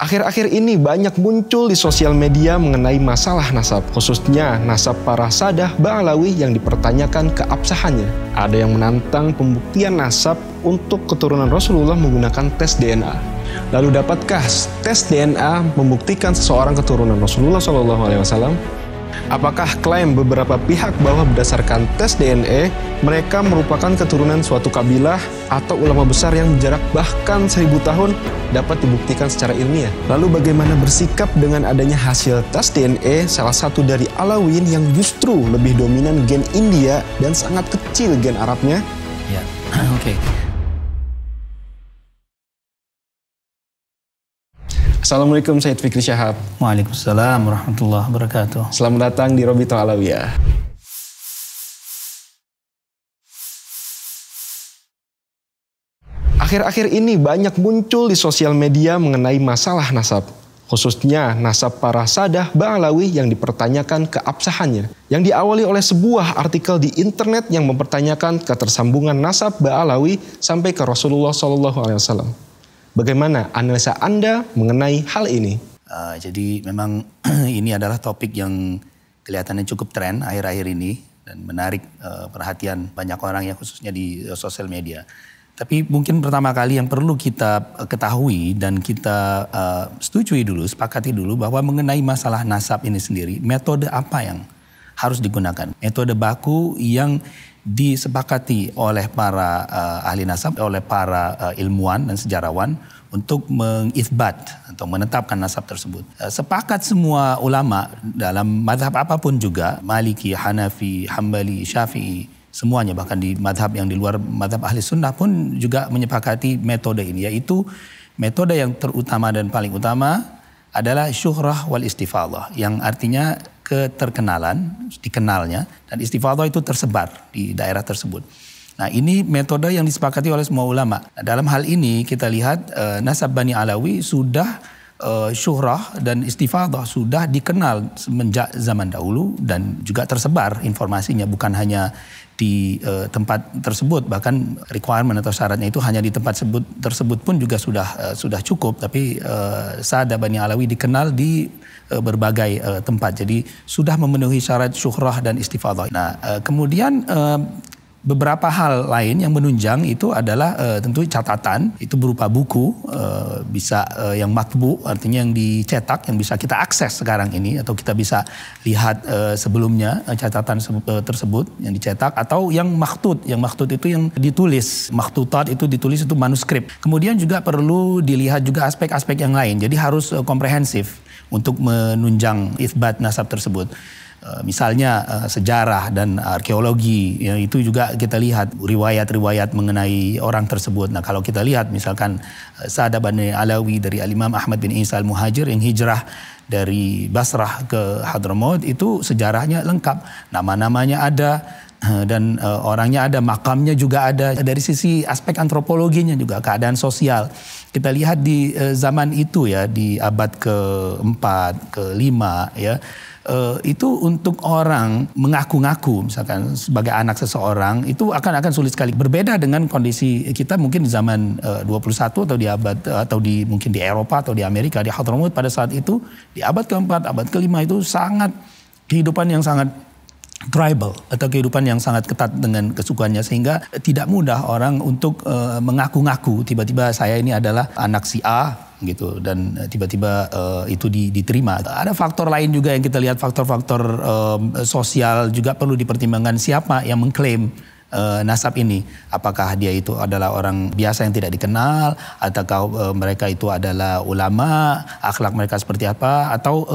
Akhir-akhir ini banyak muncul di sosial media mengenai masalah nasab, khususnya nasab para sadah Ba'alawi yang dipertanyakan keabsahannya. Ada yang menantang pembuktian nasab untuk keturunan Rasulullah menggunakan tes DNA. Lalu dapatkah tes DNA membuktikan seseorang keturunan Rasulullah Shallallahu Alaihi Wasallam? Apakah klaim beberapa pihak bahwa berdasarkan tes DNA, e, mereka merupakan keturunan suatu kabilah atau ulama besar yang berjarak bahkan seribu tahun dapat dibuktikan secara ilmiah? Lalu bagaimana bersikap dengan adanya hasil tes DNA e, salah satu dari Alawin yang justru lebih dominan gen India dan sangat kecil gen Arabnya? Ya, oke. Okay. Assalamualaikum Said Fikri Syahab. Waalaikumsalam warahmatullahi wabarakatuh. Selamat datang di Robito Alawiyah. Iya. Akhir-akhir ini banyak muncul di sosial media mengenai masalah nasab. Khususnya nasab para sadah Ba'alawi yang dipertanyakan keabsahannya. Yang diawali oleh sebuah artikel di internet yang mempertanyakan ketersambungan nasab Ba'alawi sampai ke Rasulullah SAW. Bagaimana analisa Anda mengenai hal ini? Uh, jadi memang ini adalah topik yang kelihatannya cukup tren akhir-akhir ini dan menarik uh, perhatian banyak orang ya khususnya di uh, sosial media. Tapi mungkin pertama kali yang perlu kita eh, ketahui dan kita uh, setujui dulu, sepakati dulu bahwa mengenai masalah nasab ini sendiri, metode apa yang harus digunakan? Metode baku yang disepakati oleh para uh, ahli nasab, oleh para uh, ilmuwan dan sejarawan untuk mengithbat atau menetapkan nasab tersebut. Uh, sepakat semua ulama dalam madhab apapun juga, Maliki, Hanafi, Hambali, Syafi'i, semuanya bahkan di madhab yang di luar madhab ahli sunnah pun juga menyepakati metode ini yaitu metode yang terutama dan paling utama adalah syuhrah wal istifadah yang artinya keterkenalan, dikenalnya, dan istifadah itu tersebar di daerah tersebut. Nah ini metode yang disepakati oleh semua ulama. Nah, dalam hal ini kita lihat e, nasab Bani Alawi sudah e, syuhrah dan istifadah sudah dikenal semenjak zaman dahulu dan juga tersebar informasinya bukan hanya di uh, tempat tersebut bahkan requirement atau syaratnya itu hanya di tempat sebut, tersebut pun juga sudah uh, sudah cukup tapi uh, eh, Sa'ad Bani Alawi dikenal di uh, berbagai uh, tempat jadi sudah memenuhi syarat syuhrah dan istifadah. Nah uh, kemudian uh, Beberapa hal lain yang menunjang itu adalah uh, tentu catatan, itu berupa buku, uh, bisa uh, yang matbu, artinya yang dicetak, yang bisa kita akses sekarang ini, atau kita bisa lihat uh, sebelumnya uh, catatan se, uh, tersebut yang dicetak, atau yang maktut, yang maktut itu yang ditulis, maktutat itu ditulis itu manuskrip. Kemudian juga perlu dilihat juga aspek-aspek yang lain, jadi harus uh, komprehensif untuk menunjang isbat nasab tersebut. Eh, misalnya eh, sejarah dan arkeologi ya, itu juga kita lihat riwayat-riwayat mengenai orang tersebut. Nah kalau kita lihat misalkan eh, Sa'ad bin Alawi dari Al-Imam Ahmad bin Isa Al-Muhajir yang hijrah dari Basrah ke Hadramaut itu sejarahnya lengkap. Nama-namanya ada dan orangnya ada, makamnya juga ada. Dari sisi aspek antropologinya juga keadaan sosial. Kita lihat di zaman itu ya di abad keempat 4 ke-5 ya Uh, itu untuk orang mengaku-ngaku misalkan sebagai anak seseorang itu akan akan sulit sekali berbeda dengan kondisi kita mungkin di zaman eh, uh, 21 atau di abad uh, atau di mungkin di Eropa atau di Amerika di tersebut pada saat itu di abad keempat abad kelima itu sangat kehidupan yang sangat tribal atau kehidupan yang sangat ketat dengan kesukuannya sehingga tidak mudah orang untuk uh, mengaku-ngaku tiba-tiba saya ini adalah anak si A gitu dan eh, tiba-tiba uh, itu di, diterima. Ada faktor lain juga yang kita lihat faktor-faktor um, sosial juga perlu dipertimbangkan siapa yang mengklaim nasab ini. Apakah dia itu adalah orang biasa yang tidak dikenal, ataukah mereka itu adalah ulama, akhlak mereka seperti apa, atau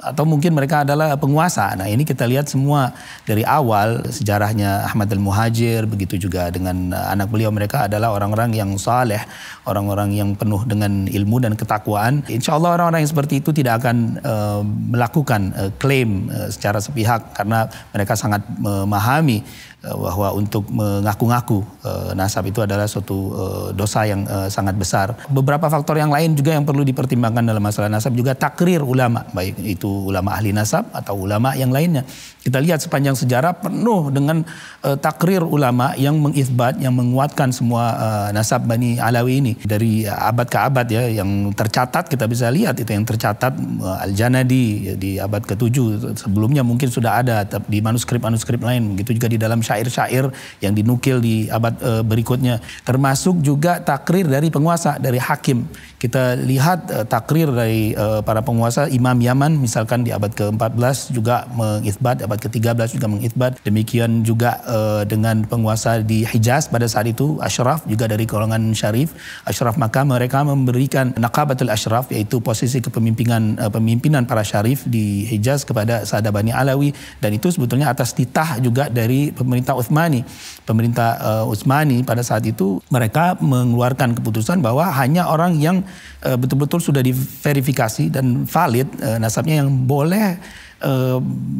atau mungkin mereka adalah penguasa. Nah ini kita lihat semua dari awal sejarahnya Ahmad al Muhajir, begitu juga dengan eh, anak beliau mereka adalah orang-orang yang saleh, orang-orang yang penuh dengan ilmu dan ketakwaan. Insya Allah orang-orang yang seperti itu tidak akan uh, melakukan uh, klaim uh, secara sepihak karena mereka sangat memahami Eh, bahwa untuk mengaku-ngaku eh, nasab itu adalah suatu eh, dosa yang sangat besar. Beberapa faktor yang lain juga yang perlu dipertimbangkan dalam masalah nasab juga takrir ulama, baik itu ulama ahli nasab atau ulama yang lainnya. Kita lihat sepanjang sejarah penuh dengan uh, takrir ulama yang mengisbat, yang menguatkan semua uh, nasab Bani Alawi ini dari abad ke abad ya yang tercatat kita bisa lihat itu yang tercatat uh, Al-Janadi ya, di abad ke-7 sebelumnya mungkin sudah ada di manuskrip-manuskrip lain begitu juga di dalam syair-syair yang dinukil di abad uh, berikutnya termasuk juga takrir dari penguasa dari hakim kita lihat uh, takrir dari uh, para penguasa Imam Yaman misalkan di abad ke-14 juga mengisbat, abad ke-13 juga mengisbat. Demikian juga uh, dengan penguasa di Hijaz pada saat itu Ashraf juga dari golongan Syarif, Ashraf maka mereka memberikan naqabatul Ashraf yaitu posisi kepemimpinan uh, pemimpinan para Syarif di Hijaz kepada Sa'ad Alawi dan itu sebetulnya atas titah juga dari pemerintah Uthmani pemerintah uh, Utsmani pada saat itu mereka mengeluarkan keputusan bahwa hanya orang yang eh, betul-betul uh, sudah diverifikasi dan valid uh, nasabnya yang boleh uh,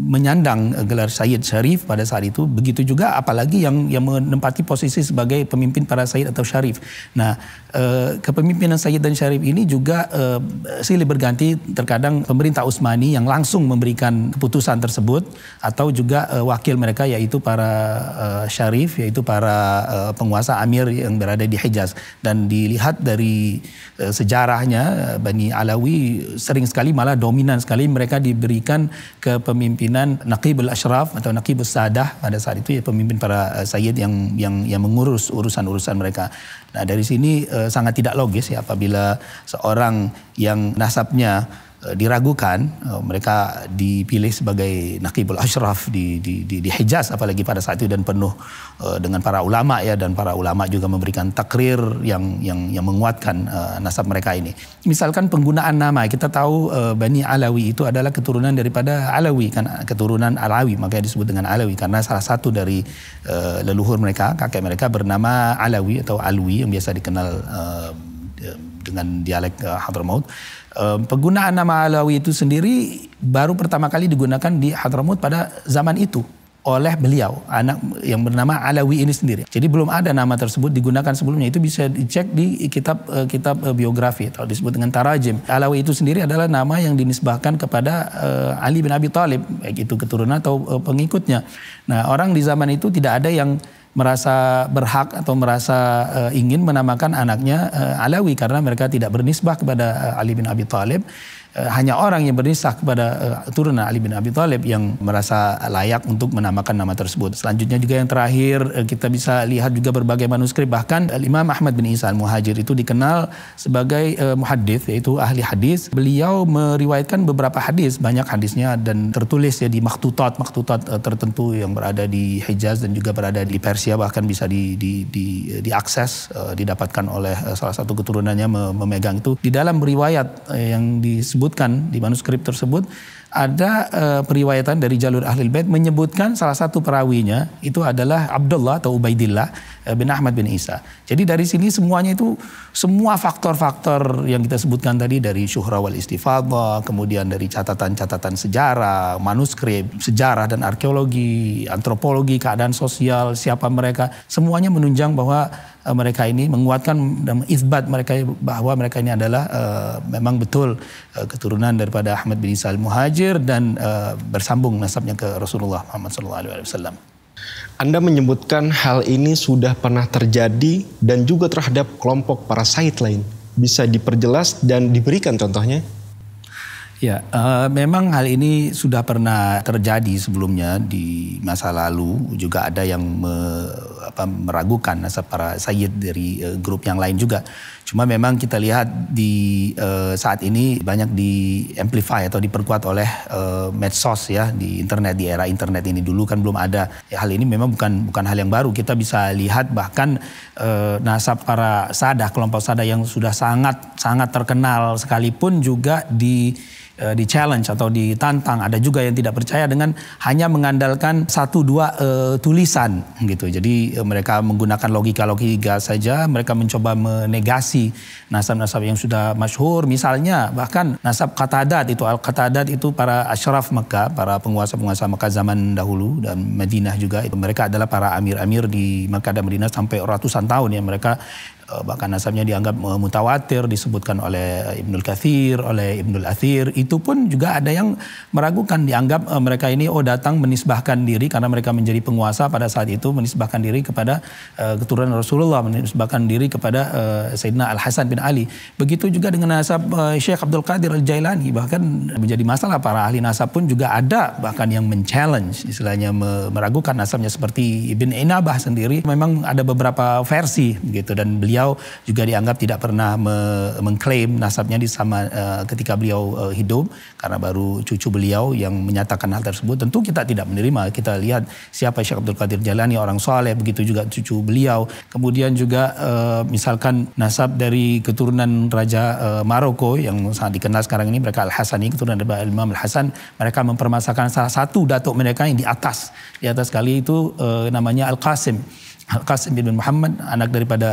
menyandang eh, gelar Syed Syarif pada saat itu. Begitu juga apalagi yang yang menempati posisi sebagai pemimpin para Syed atau Syarif. Nah, uh, kepemimpinan Syed dan Syarif ini juga uh, silih berganti terkadang pemerintah Utsmani yang langsung memberikan keputusan tersebut atau juga uh, wakil mereka yaitu para uh, Syarif yaitu para uh, penguasa Amir yang berada di Hijaz dan dilihat dari uh, sejarahnya Bani Alawi sering sekali malah dominan sekali mereka diberikan kepemimpinan Naqibul Ashraf atau Naqibus Sadah pada saat itu ya pemimpin para eh, sayyid yang yang yang mengurus urusan-urusan mereka. Nah, dari sini eh, sangat tidak logis ya apabila seorang yang nasabnya Eh, diragukan eh, mereka dipilih sebagai nakibul ashraf di, di, di, di Hijaz apalagi pada saat itu dan penuh eh, dengan para ulama ya dan para ulama juga memberikan takrir yang yang yang menguatkan nasab mereka ini misalkan penggunaan nama kita tahu Bani Alawi itu adalah keturunan daripada Alawi kan keturunan Alawi makanya disebut dengan Alawi karena salah satu dari leluhur mereka kakek mereka bernama Alawi atau Alwi yang biasa dikenal dengan dialek Hadramaut penggunaan nama Alawi itu sendiri baru pertama kali digunakan di Hadramut pada zaman itu oleh beliau anak yang bernama Alawi ini sendiri. Jadi belum ada nama tersebut digunakan sebelumnya. Itu bisa dicek di kitab uh, kitab uh, biografi atau disebut dengan tarajim. Alawi itu sendiri adalah nama yang dinisbahkan kepada uh, Ali bin Abi Thalib, baik itu keturunan atau uh, pengikutnya. Nah, orang di zaman itu tidak ada yang merasa berhak atau merasa uh, ingin menamakan anaknya uh, Alawi karena mereka tidak bernisbah kepada uh, Ali bin Abi Thalib Eh, hanya orang yang bernista kepada uh, turunan Ali bin Abi Thalib yang merasa layak untuk menamakan nama tersebut. Selanjutnya juga yang terakhir uh, kita bisa lihat juga berbagai manuskrip bahkan uh, Imam Ahmad bin Isa Al-Muhajir itu dikenal sebagai uh, muhaddis yaitu ahli hadis. Beliau meriwayatkan beberapa hadis, banyak hadisnya dan tertulis ya di maktutat, maktutat uh, tertentu yang berada di Hijaz dan juga berada di Persia bahkan bisa di di di diakses uh, didapatkan oleh uh, salah satu keturunannya memegang itu di dalam riwayat uh, yang disebut disebutkan di manuskrip tersebut ada e, periwayatan dari jalur ahli Bait menyebutkan salah satu perawinya itu adalah Abdullah atau Ubaidillah eh, bin Ahmad bin Isa. Jadi dari sini semuanya itu semua faktor-faktor yang kita sebutkan tadi dari syuhrawal wal istifadah, kemudian dari catatan-catatan sejarah, manuskrip, sejarah dan arkeologi, antropologi, keadaan sosial, siapa mereka, semuanya menunjang bahwa eh, mereka ini menguatkan dan mengisbat mereka bahwa mereka ini adalah uh, memang betul uh, keturunan daripada Ahmad bin Isa al-Muhajir muhajir dan uh, bersambung nasabnya ke Rasulullah Muhammad SAW. Anda menyebutkan hal ini sudah pernah terjadi dan juga terhadap kelompok para said lain. Bisa diperjelas dan diberikan contohnya? Ya, uh, memang hal ini sudah pernah terjadi sebelumnya di masa lalu. Juga ada yang apa, meragukan nasab para sayyid dari uh, grup yang lain juga. Cuma memang kita lihat di uh, saat ini banyak di amplify atau diperkuat oleh uh, medsos ya di internet di era internet ini dulu kan belum ada. Ya, hal ini memang bukan bukan hal yang baru. Kita bisa lihat bahkan uh, nasab para sadah kelompok sadah yang sudah sangat sangat terkenal sekalipun juga di Eh, di challenge atau ditantang, ada juga yang tidak percaya dengan hanya mengandalkan satu dua e, tulisan gitu. Jadi e, mereka menggunakan logika-logika saja, mereka mencoba menegasi nasab-nasab yang sudah masyhur misalnya bahkan nasab katadat itu al katadat itu para ashraf Mekah, para penguasa-penguasa Mekah zaman dahulu dan Madinah juga itu mereka adalah para amir-amir di Mekah dan Madinah sampai ratusan tahun ya mereka Eh, bahkan nasabnya dianggap eh, mutawatir disebutkan oleh Ibnul Kathir, oleh Ibnul Athir itu pun juga ada yang meragukan dianggap eh, mereka ini oh datang menisbahkan diri karena mereka menjadi penguasa pada saat itu menisbahkan diri kepada keturunan Rasulullah menisbahkan diri kepada uh, Sayyidina Al Hasan bin Ali begitu juga dengan nasab uh, Syekh Abdul Qadir Al Jailani bahkan menjadi masalah para ahli nasab pun juga ada bahkan yang men istilahnya meragukan nasabnya seperti Ibn Inabah sendiri memang ada beberapa versi gitu dan beliau beliau juga dianggap tidak pernah me mengklaim nasabnya di sama uh, ketika beliau uh, hidup karena baru cucu beliau yang menyatakan hal tersebut. Tentu kita tidak menerima. Kita lihat siapa Syekh Abdul Qadir Jalani orang soleh, begitu juga cucu beliau. Kemudian juga uh, misalkan nasab dari keturunan Raja uh, Maroko yang sangat dikenal sekarang ini mereka Al Hasani keturunan dari Imam Al Hasan. Mereka mempermasalahkan salah satu datuk mereka yang di atas di atas kali itu uh, namanya Al Qasim al Qasim bin Muhammad anak daripada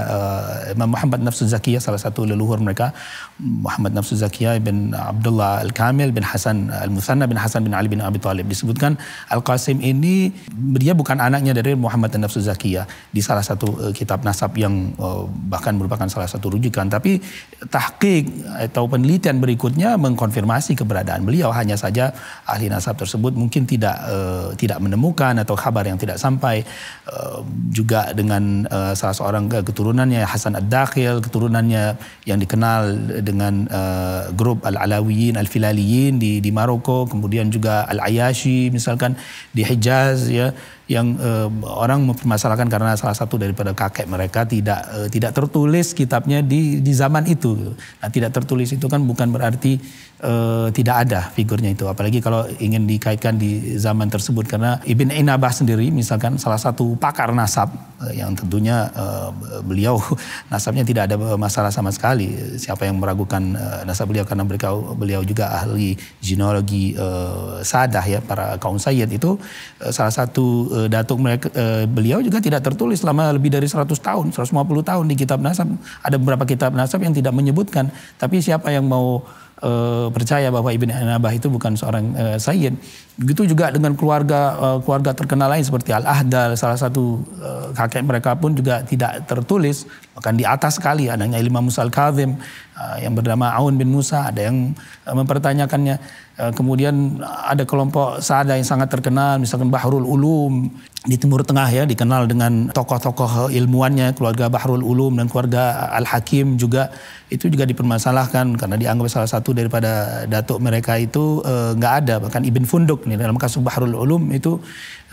uh, Muhammad Nafsu Zakiyah salah satu leluhur mereka Muhammad Nafsu Zakiyah bin Abdullah Al-Kamil bin Hasan Al-Musanna bin Hasan bin Ali bin Abi Thalib disebutkan Al-Qasim ini dia bukan anaknya dari Muhammad Nafsu Zakiyah di salah satu uh, kitab nasab yang uh, bahkan merupakan salah satu rujukan tapi tahqiq atau penelitian berikutnya mengkonfirmasi keberadaan beliau hanya saja ahli nasab tersebut mungkin tidak uh, tidak menemukan atau kabar yang tidak sampai uh, juga dengan uh, salah seorang keturunannya Hasan Ad-Dakhil, keturunannya yang dikenal dengan uh, grup Al-Alawiyin, Al-Filaliyin di di Maroko, kemudian juga Al-Ayashi misalkan di Hijaz ya yang uh, orang mempermasalahkan karena salah satu daripada kakek mereka tidak uh, tidak tertulis kitabnya di di zaman itu. Nah, tidak tertulis itu kan bukan berarti uh, tidak ada figurnya itu. Apalagi kalau ingin dikaitkan di zaman tersebut karena Ibn Inabah sendiri misalkan salah satu pakar nasab uh, yang tentunya uh, beliau nasabnya tidak ada masalah sama sekali. Siapa yang meragukan uh, nasab beliau karena beliau beliau juga ahli genealogi uh, sadah ya para kaum sayyid itu uh, salah satu uh, datuk mereka uh, beliau juga tidak tertulis selama lebih dari 100 tahun, 150 tahun di kitab nasab. Ada beberapa kitab nasab yang tidak menyebutkan, tapi siapa yang mau e, percaya bahwa Ibn Anabah itu bukan seorang e, sayyid. Begitu juga dengan keluarga e, keluarga terkenal lain seperti Al-Ahdal, salah satu e, kakek mereka pun juga tidak tertulis, bahkan di atas sekali adanya Imam Musa Al-Kazim e, yang bernama Aun bin Musa, ada yang e, mempertanyakannya. E, kemudian ada kelompok Sada yang sangat terkenal, misalkan Bahrul Ulum, di Timur Tengah ya dikenal dengan tokoh-tokoh ilmuannya keluarga Bahrul Ulum dan keluarga Al Hakim juga itu juga dipermasalahkan karena dianggap salah satu daripada datuk mereka itu eh, nggak e, ada bahkan Ibn Funduk nih dalam kasus Bahrul Ulum itu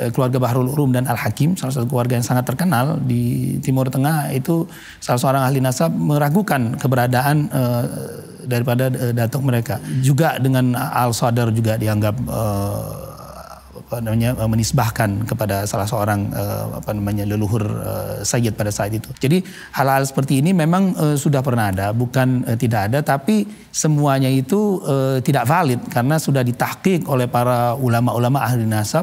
e, keluarga Bahrul Ulum dan Al Hakim salah satu keluarga yang sangat terkenal di Timur Tengah itu salah seorang ahli nasab meragukan keberadaan e, daripada e, datuk mereka juga dengan Al Sadar juga dianggap e, apa namanya eh, menisbahkan kepada salah seorang eh, apa namanya leluhur eh, Sayyid pada saat itu. Jadi hal-hal seperti ini memang sudah pernah ada, bukan tidak ada, tapi semuanya itu tidak valid karena sudah ditahqiq oleh para ulama-ulama ahli nasab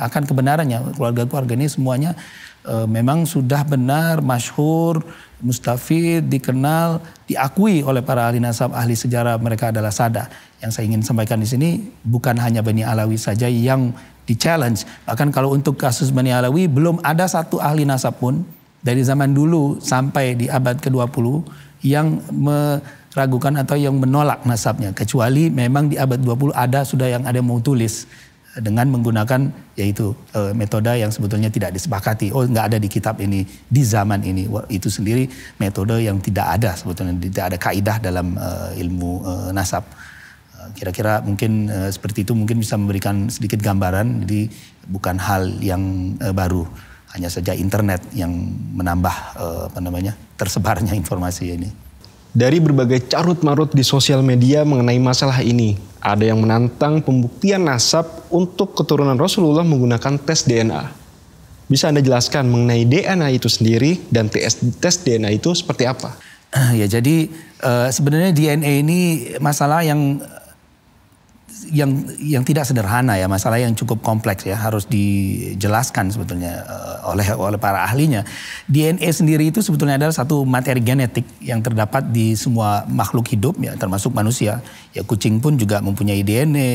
akan kebenarannya keluarga-keluarga ini semuanya memang sudah benar masyhur mustafid dikenal diakui oleh para ahli nasab ahli sejarah mereka adalah sada yang saya ingin sampaikan di sini bukan hanya Bani Alawi saja yang di challenge. Bahkan kalau untuk kasus Bani Alawi belum ada satu ahli nasab pun dari zaman dulu sampai di abad ke-20 yang meragukan atau yang menolak nasabnya kecuali memang di abad 20 ada sudah yang ada yang mau tulis dengan menggunakan yaitu e, metode yang sebetulnya tidak disepakati oh nggak ada di kitab ini di zaman ini Wah, itu sendiri metode yang tidak ada sebetulnya tidak ada kaidah dalam e, ilmu e, nasab kira-kira mungkin uh, seperti itu mungkin bisa memberikan sedikit gambaran jadi bukan hal yang uh, baru hanya saja internet yang menambah uh, apa namanya tersebarnya informasi ini dari berbagai carut marut di sosial media mengenai masalah ini ada yang menantang pembuktian nasab untuk keturunan Rasulullah menggunakan tes DNA bisa Anda jelaskan mengenai DNA itu sendiri dan tes, tes DNA itu seperti apa? Ah, ya jadi uh, sebenarnya DNA ini masalah yang yang yang tidak sederhana ya masalah yang cukup kompleks ya harus dijelaskan sebetulnya uh, oleh oleh para ahlinya DNA sendiri itu sebetulnya adalah satu materi genetik yang terdapat di semua makhluk hidup ya termasuk manusia ya kucing pun juga mempunyai DNA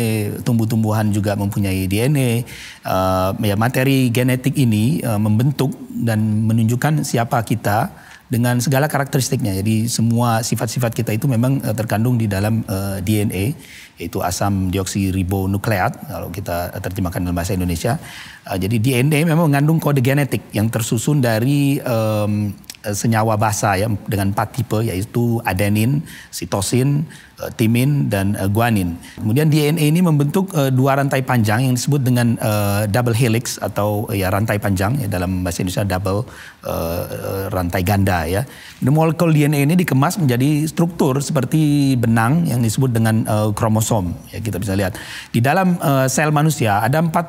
tumbuh-tumbuhan juga mempunyai DNA uh, eh, ya materi genetik ini uh, membentuk dan menunjukkan siapa kita dengan segala karakteristiknya. Jadi semua sifat-sifat kita itu memang terkandung di dalam uh, DNA yaitu asam dioksiribonukleat kalau kita terjemahkan dalam bahasa Indonesia. Uh, jadi DNA memang mengandung kode genetik yang tersusun dari um, Eh, senyawa basa ya dengan empat tipe yaitu adenin, sitosin, eh, timin dan eh, guanin. Kemudian DNA ini membentuk dua rantai panjang yang disebut dengan double helix atau ya rantai panjang ya, dalam bahasa Indonesia double rantai ganda ya. Dan molekul DNA ini dikemas menjadi struktur seperti benang yang disebut dengan kromosom ya kita bisa lihat. Di dalam sel manusia ada 46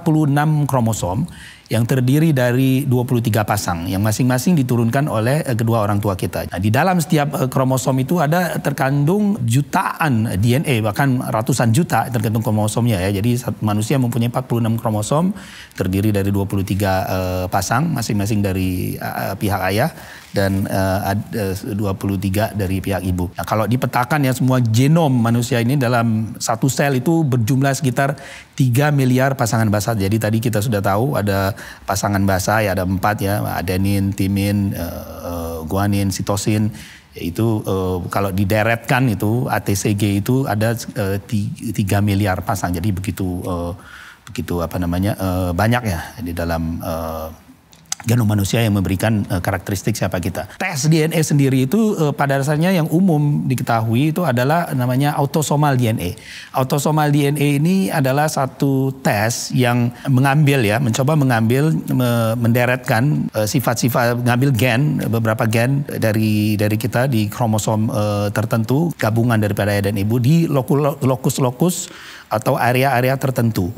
kromosom yang terdiri dari 23 pasang yang masing-masing diturunkan oleh eh, kedua orang tua kita. Nah, di dalam setiap eh, kromosom itu ada terkandung jutaan DNA bahkan ratusan juta tergantung kromosomnya ya. Jadi manusia mempunyai 46 kromosom terdiri dari 23 uh, eh, pasang masing-masing dari uh, pihak ayah dan uh, ad, eh, uh, 23 dari pihak ibu. Nah, kalau dipetakan ya semua genom manusia ini dalam satu sel itu berjumlah sekitar 3 miliar pasangan basah. Jadi tadi kita sudah tahu ada pasangan basah ya ada empat ya adenin, timin, uh, guanin, sitosin itu uh, kalau dideretkan itu ATCG itu ada uh, 3 miliar pasang jadi begitu uh, begitu apa namanya uh, banyak ya di dalam uh, genom manusia yang memberikan uh, karakteristik siapa kita. Tes DNA sendiri itu uh, pada dasarnya yang umum diketahui itu adalah namanya autosomal DNA. Autosomal DNA ini adalah satu tes yang mengambil ya, mencoba mengambil me menderetkan eh, sifat-sifat uh, mengambil gen beberapa gen dari dari kita di kromosom uh, tertentu gabungan daripada ayah dan ibu di lokus-lokus atau area-area tertentu.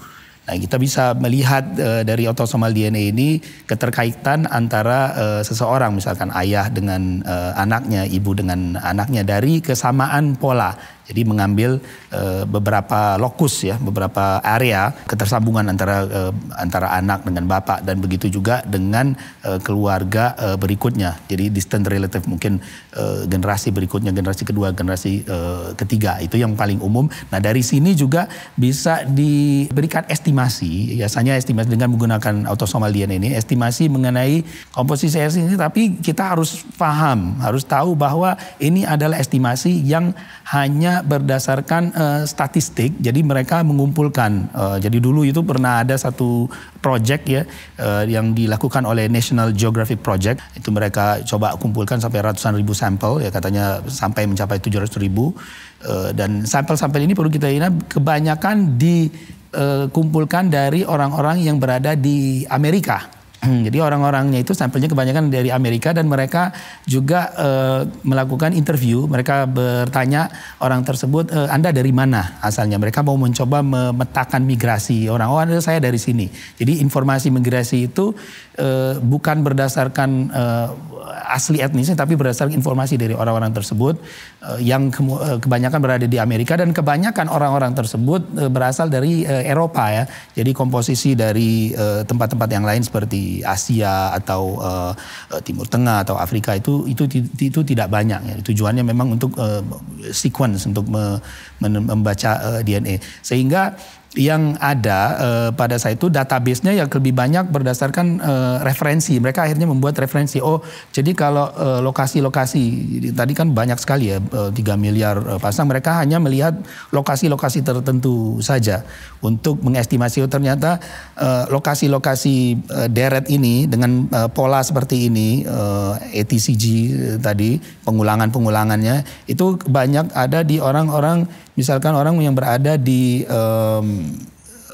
Nah, kita bisa melihat e, dari autosomal DNA ini keterkaitan antara e, seseorang misalkan ayah dengan e, anaknya, ibu dengan anaknya dari kesamaan pola jadi mengambil e, beberapa lokus ya, beberapa area ketersambungan antara e, antara anak dengan bapak dan begitu juga dengan e, keluarga e, berikutnya. Jadi distant relative mungkin e, generasi berikutnya, generasi kedua, generasi e, ketiga itu yang paling umum. Nah dari sini juga bisa diberikan estimasi, biasanya estimasi dengan menggunakan autosomal DNA ini, estimasi mengenai komposisi air ini. Tapi kita harus paham, harus tahu bahwa ini adalah estimasi yang hanya berdasarkan uh, statistik. Jadi mereka mengumpulkan. Uh, jadi dulu itu pernah ada satu project ya uh, yang dilakukan oleh National Geographic Project. Itu mereka coba kumpulkan sampai ratusan ribu sampel ya katanya sampai mencapai 700 ribu. Uh, dan sampel-sampel ini perlu kita ingat kebanyakan dikumpulkan dari orang-orang yang berada di Amerika Jadi orang-orangnya itu sampelnya kebanyakan dari Amerika dan mereka juga e, melakukan interview. Mereka bertanya orang tersebut, e, Anda dari mana asalnya? Mereka mau mencoba memetakan migrasi orang. Oh, saya dari sini. Jadi informasi migrasi itu Eh, bukan berdasarkan uh, asli etnisnya tapi berdasarkan informasi dari orang-orang tersebut uh, yang ke kebanyakan berada di Amerika dan kebanyakan orang-orang tersebut uh, berasal dari uh, Eropa ya. Jadi komposisi dari tempat-tempat yang lain seperti Asia atau uh, Timur Tengah atau Afrika itu itu itu tidak banyak ya. Tujuannya memang untuk uh, sequence untuk me, membaca uh, DNA sehingga yang ada uh, pada saat itu database-nya yang lebih banyak berdasarkan uh, referensi. Mereka akhirnya membuat referensi. Oh, jadi kalau eh, lokasi-lokasi uh, tadi kan banyak sekali ya tiga miliar pasang. Mereka hanya melihat lokasi-lokasi tertentu saja untuk mengestimasi. Oh, ternyata lokasi-lokasi deret ini dengan pola seperti ini ETCG tadi pengulangan-pengulangannya itu banyak ada di orang-orang misalkan orang yang berada di um,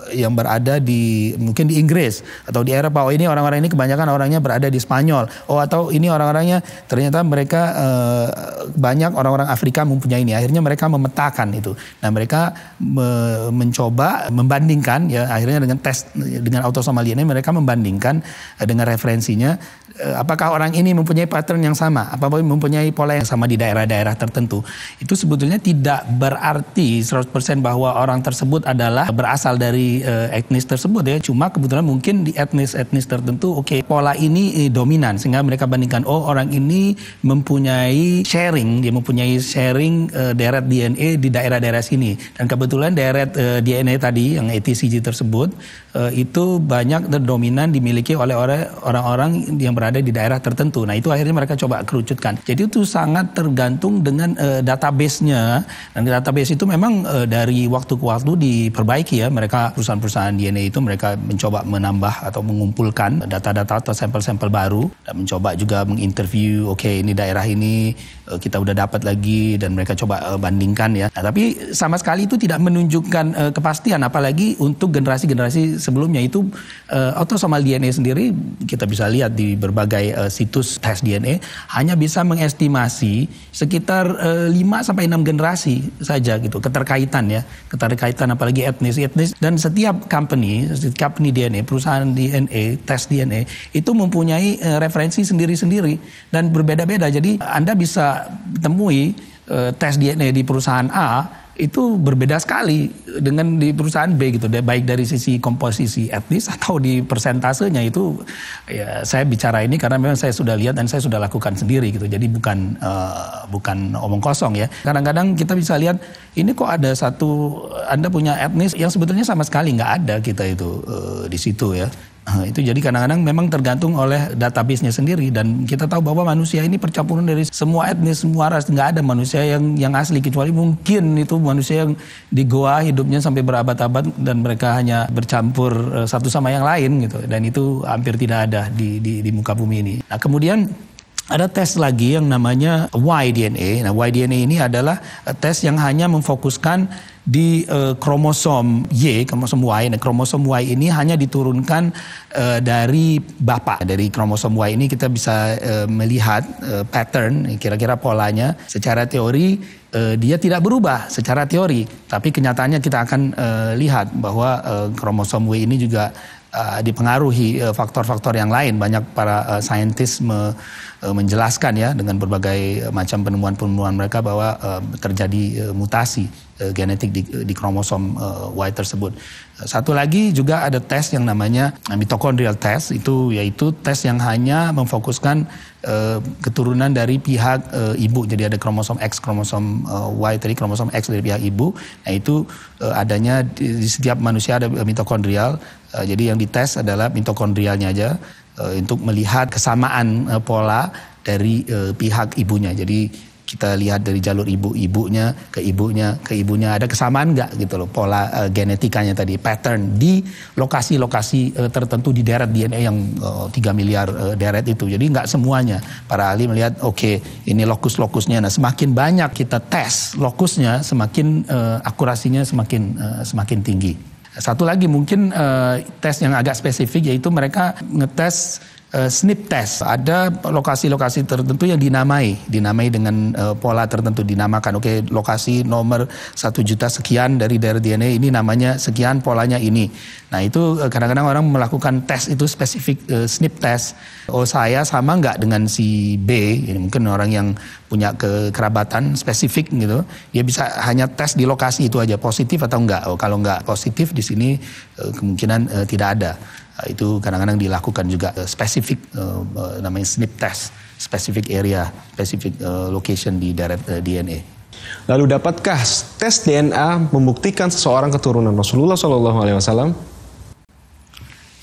yang berada di mungkin di Inggris atau di Eropa. Oh ini orang-orang ini kebanyakan orangnya berada di Spanyol. Oh atau ini orang-orangnya ternyata mereka eh, banyak orang-orang Afrika mempunyai ini. Akhirnya mereka memetakan itu. Nah mereka me mencoba membandingkan ya akhirnya dengan tes dengan autosomal ini mereka membandingkan eh, dengan referensinya Eh, apakah orang ini mempunyai pattern yang sama, apakah mempunyai pola yang sama di daerah-daerah tertentu. Itu sebetulnya tidak berarti 100% bahwa orang tersebut adalah berasal dari uh, etnis tersebut ya. Cuma kebetulan mungkin di etnis-etnis tertentu oke okay, pola ini eh, dominan sehingga mereka bandingkan oh orang ini mempunyai sharing, dia mempunyai sharing uh, deret DNA di daerah-daerah sini. Dan kebetulan deret uh, DNA tadi yang ATCG tersebut uh, itu banyak dominan dimiliki oleh orang-orang yang berada berada di daerah tertentu. Nah itu akhirnya mereka coba kerucutkan. Jadi itu sangat tergantung dengan e, database-nya dan database itu memang e, dari waktu ke waktu diperbaiki ya. Mereka perusahaan-perusahaan DNA itu mereka mencoba menambah atau mengumpulkan data-data atau sampel-sampel baru dan mencoba juga menginterview. Oke okay, ini daerah ini e, kita udah dapat lagi dan mereka coba e, bandingkan ya. Nah, tapi sama sekali itu tidak menunjukkan e, kepastian apalagi untuk generasi-generasi sebelumnya itu atau sama DNA sendiri kita bisa lihat di berbagai berbagai uh, situs tes DNA hanya bisa mengestimasi sekitar uh, eh, 5 sampai 6 generasi saja gitu keterkaitan ya, keterkaitan apalagi etnis etnis dan setiap company, setiap company DNA, perusahaan DNA, tes DNA itu mempunyai uh, referensi sendiri-sendiri dan berbeda-beda. Jadi Anda bisa temui uh, tes DNA di perusahaan A itu berbeda sekali dengan di perusahaan B gitu baik dari sisi komposisi etnis atau di persentasenya itu ya saya bicara ini karena memang saya sudah lihat dan saya sudah lakukan sendiri gitu jadi bukan uh, bukan omong kosong ya kadang-kadang kita bisa lihat ini kok ada satu anda punya etnis yang sebetulnya sama sekali nggak ada kita itu uh, di situ ya Nah, itu jadi kadang-kadang memang tergantung oleh database-nya sendiri dan kita tahu bahwa manusia ini percampuran dari semua etnis, semua ras, nggak ada manusia yang yang asli kecuali mungkin itu manusia yang di goa hidupnya sampai berabad-abad dan mereka hanya bercampur eh, satu sama yang lain gitu dan itu hampir tidak ada di di, di muka bumi ini. Nah, kemudian ada tes lagi yang namanya Y-DNA. Nah, Y-DNA ini adalah eh, tes yang hanya memfokuskan di uh, kromosom Y, kromosom Y. Nah, kromosom Y ini hanya diturunkan uh, dari bapak. Dari kromosom Y ini kita bisa uh, melihat uh, pattern, kira-kira polanya. Secara teori uh, dia tidak berubah secara teori, tapi kenyataannya kita akan uh, lihat bahwa uh, kromosom Y ini juga Uh, dipengaruhi uh, faktor-faktor yang lain. Banyak para uh, saintis menjelaskan ya dengan berbagai macam penemuan-penemuan mereka bahwa terjadi mutasi genetik di, di kromosom Y tersebut. Satu lagi juga ada tes yang namanya mitokondrial test itu yaitu tes yang hanya memfokuskan keturunan dari pihak ibu. Jadi ada kromosom X, kromosom Y, tadi kromosom X dari pihak ibu. Nah itu adanya di setiap manusia ada mitokondrial Uh, jadi yang dites adalah mitokondrialnya aja uh, untuk melihat kesamaan uh, pola dari uh, pihak ibunya. Jadi kita lihat dari jalur ibu ibunya ke ibunya ke ibunya ada kesamaan nggak gitu loh pola genetikanya tadi pattern di lokasi-lokasi uh, tertentu di deret DNA yang uh, 3 miliar uh, deret itu jadi nggak semuanya para ahli melihat oke okay, ini lokus-lokusnya nah semakin banyak kita tes lokusnya semakin uh, akurasinya semakin uh, semakin tinggi satu lagi mungkin uh, tes yang agak spesifik yaitu mereka ngetes uh, snip test. Ada lokasi-lokasi tertentu yang dinamai, dinamai dengan uh, pola tertentu dinamakan. Oke, lokasi nomor satu juta sekian dari daerah DNA ini namanya sekian, polanya ini. Nah itu eh, kadang-kadang uh, orang melakukan tes itu spesifik uh, snip test. Oh saya sama nggak dengan si B? Ini ya, mungkin orang yang punya kekerabatan spesifik gitu, dia bisa hanya tes di lokasi itu aja positif atau enggak. Oh, kalau enggak positif di sini kemungkinan uh, tidak ada. Eh, itu kadang-kadang dilakukan juga eh, spesifik eh, namanya SNP test, spesifik area, specific location di deret DNA. Lalu dapatkah tes DNA membuktikan seseorang keturunan Rasulullah Shallallahu Alaihi Wasallam?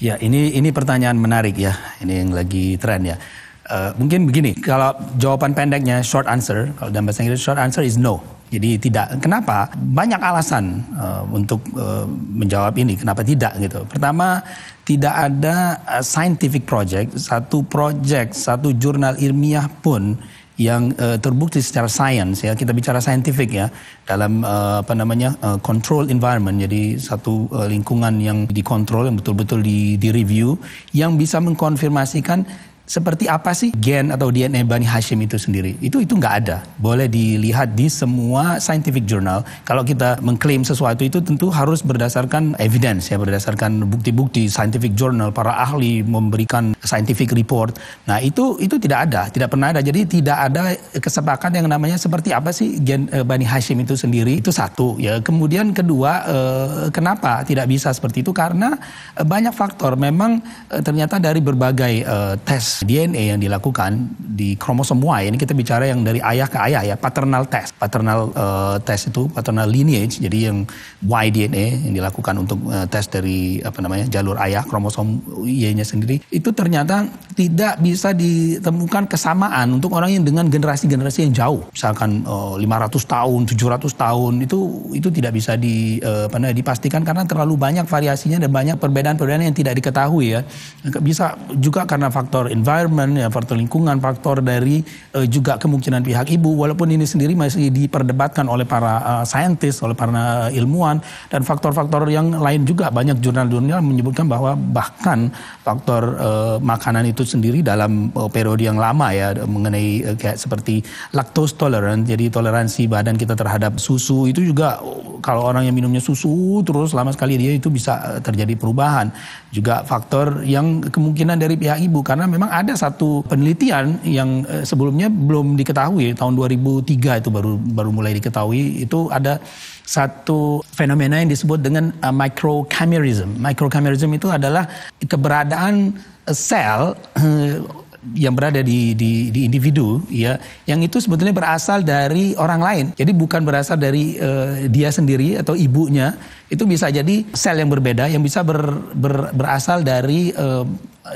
Ya ini ini pertanyaan menarik ya, ini yang lagi tren ya. Uh, mungkin begini, kalau jawaban pendeknya short answer, kalau dalam bahasa Inggris short answer is no. Jadi tidak. Kenapa? Banyak alasan uh, untuk uh, menjawab ini. Kenapa tidak gitu? Pertama, tidak ada eh, scientific project, satu project, satu jurnal ilmiah pun yang uh, terbukti secara sains ya kita bicara scientific ya dalam uh, apa namanya uh, control environment jadi satu uh, lingkungan yang dikontrol yang betul-betul di, di review yang bisa mengkonfirmasikan seperti apa sih gen atau DNA Bani Hashim itu sendiri? Itu itu nggak ada. Boleh dilihat di semua scientific journal. Kalau kita mengklaim sesuatu itu tentu harus berdasarkan evidence ya, berdasarkan bukti-bukti scientific journal, para ahli memberikan scientific report. Nah, itu itu tidak ada, tidak pernah ada. Jadi tidak ada kesepakatan yang namanya seperti apa sih gen eh, Bani Hashim itu sendiri. Itu satu ya. Kemudian kedua, eh, kenapa tidak bisa seperti itu? Karena eh, banyak faktor. Memang ternyata dari berbagai tes DNA yang dilakukan di kromosom Y ini kita bicara yang dari ayah ke ayah ya paternal test paternal uh, test itu paternal lineage jadi yang Y DNA yang dilakukan untuk uh, tes dari apa namanya jalur ayah kromosom Y-nya sendiri itu ternyata tidak bisa ditemukan kesamaan untuk orang yang dengan generasi-generasi yang jauh misalkan uh, eh, 500 tahun 700 tahun itu itu tidak bisa di uh, apa namanya dipastikan karena terlalu banyak variasinya dan banyak perbedaan-perbedaan yang tidak diketahui ya bisa juga karena faktor environment, ya faktor lingkungan, faktor dari uh, juga kemungkinan pihak ibu. Walaupun ini sendiri masih diperdebatkan oleh para uh, saintis, oleh para eh, ilmuwan dan faktor-faktor yang lain juga banyak jurnal-jurnal menyebutkan bahwa bahkan faktor uh, makanan itu sendiri dalam uh, periode yang lama ya mengenai uh, kayak seperti lactose tolerance, jadi toleransi badan kita terhadap susu itu juga kalau orang yang minumnya susu terus lama sekali dia itu bisa eh, terjadi perubahan. Juga faktor yang kemungkinan dari pihak ibu karena memang ada satu penelitian yang eh, sebelumnya belum diketahui tahun 2003 itu baru baru mulai diketahui itu ada satu fenomena yang disebut dengan eh, microcamerism. microchimerism. itu adalah keberadaan sel yang berada di, di, di individu ya yang itu sebetulnya berasal dari orang lain jadi bukan berasal dari uh, dia sendiri atau ibunya itu bisa jadi sel yang berbeda yang bisa ber, ber, berasal dari uh,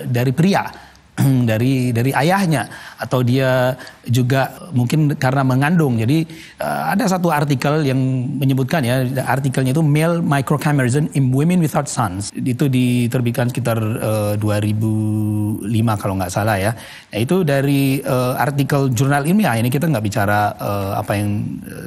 dari pria dari dari ayahnya atau dia juga mungkin karena mengandung. Jadi uh, ada satu artikel yang menyebutkan ya artikelnya itu male microchimerism in women without sons. Itu diterbitkan sekitar uh, eh, 2005 kalau nggak salah ya. Nah, itu dari uh, artikel jurnal ilmiah ini kita nggak bicara uh, apa yang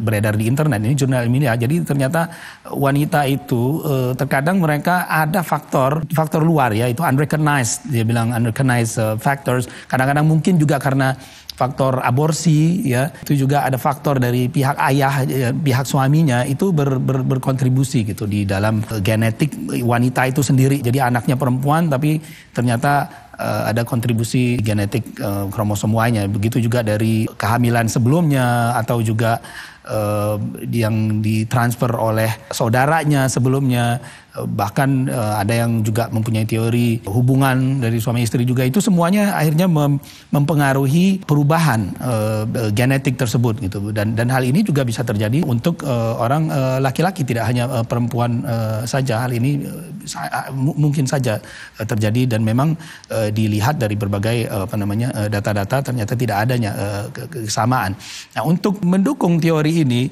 beredar di internet ini jurnal ilmiah. Jadi ternyata wanita itu uh, terkadang mereka ada faktor faktor luar ya itu unrecognized dia bilang unrecognized uh, factors. Kadang-kadang mungkin juga karena faktor aborsi ya itu juga ada faktor dari pihak ayah ya, pihak suaminya itu ber, ber, berkontribusi gitu di dalam eh, genetik wanita itu sendiri jadi anaknya perempuan tapi ternyata uh, ada kontribusi genetik uh, eh, kromosom Y-nya begitu juga dari kehamilan sebelumnya atau juga uh, yang ditransfer oleh saudaranya sebelumnya bahkan eh, ada yang juga mempunyai teori hubungan dari suami istri juga itu semuanya akhirnya mem mempengaruhi perubahan uh, genetik tersebut gitu dan dan hal ini juga bisa terjadi untuk uh, orang laki-laki uh, tidak hanya uh, perempuan uh, saja hal ini uh, mungkin saja uh, terjadi dan memang uh, dilihat dari berbagai uh, apa namanya data-data uh, ternyata tidak adanya uh, kesamaan. Nah, untuk mendukung teori ini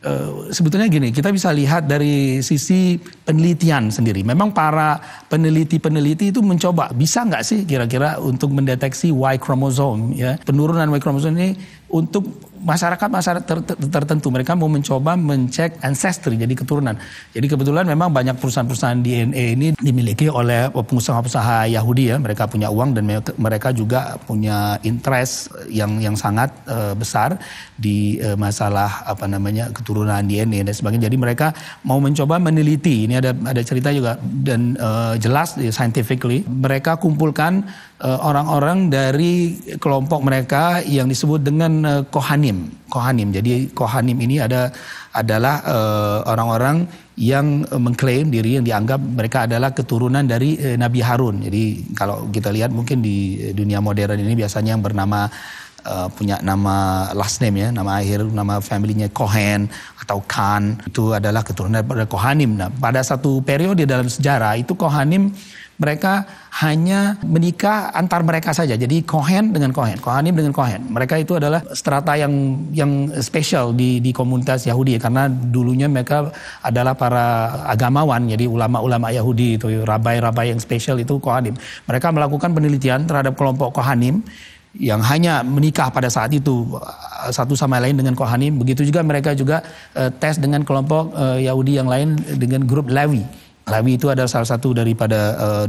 Eh, sebetulnya gini, kita bisa lihat dari sisi penelitian sendiri. Memang para peneliti-peneliti itu mencoba, bisa nggak sih kira-kira untuk mendeteksi Y chromosome ya. Penurunan Y chromosome ini untuk masyarakat-masyarakat ter ter tertentu mereka mau mencoba mencek ancestry jadi keturunan. Jadi kebetulan memang banyak perusahaan-perusahaan DNA ini dimiliki oleh pengusaha-pengusaha Yahudi ya. Mereka punya uang dan mereka juga punya interest yang yang sangat uh, besar di uh, masalah apa namanya keturunan DNA dan sebagainya. Jadi mereka mau mencoba meneliti. Ini ada ada cerita juga dan uh, jelas ya, scientifically mereka kumpulkan Eh, orang-orang dari kelompok mereka yang disebut dengan eh, kohanim. Kohanim. Jadi kohanim ini ada adalah eh, orang-orang yang mengklaim diri yang dianggap mereka adalah keturunan dari Nabi Harun. Jadi kalau kita lihat mungkin di dunia modern ini biasanya yang bernama uh, punya nama last name ya, nama akhir, nama familynya Kohen atau Khan itu adalah keturunan dari Kohanim. Nah, pada satu periode dalam sejarah itu Kohanim mereka hanya menikah antar mereka saja. Jadi Kohen dengan Kohen, Kohanim dengan Kohen. Mereka itu adalah strata yang yang spesial di di komunitas Yahudi karena dulunya mereka adalah para agamawan. Jadi ulama-ulama Yahudi itu rabai-rabai yang spesial itu Kohanim. Mereka melakukan penelitian terhadap kelompok Kohanim yang hanya menikah pada saat itu satu sama lain dengan Kohanim. Begitu juga mereka juga eh, tes dengan kelompok eh, Yahudi yang lain dengan grup Lewi Lawi itu adalah salah satu daripada uh, 12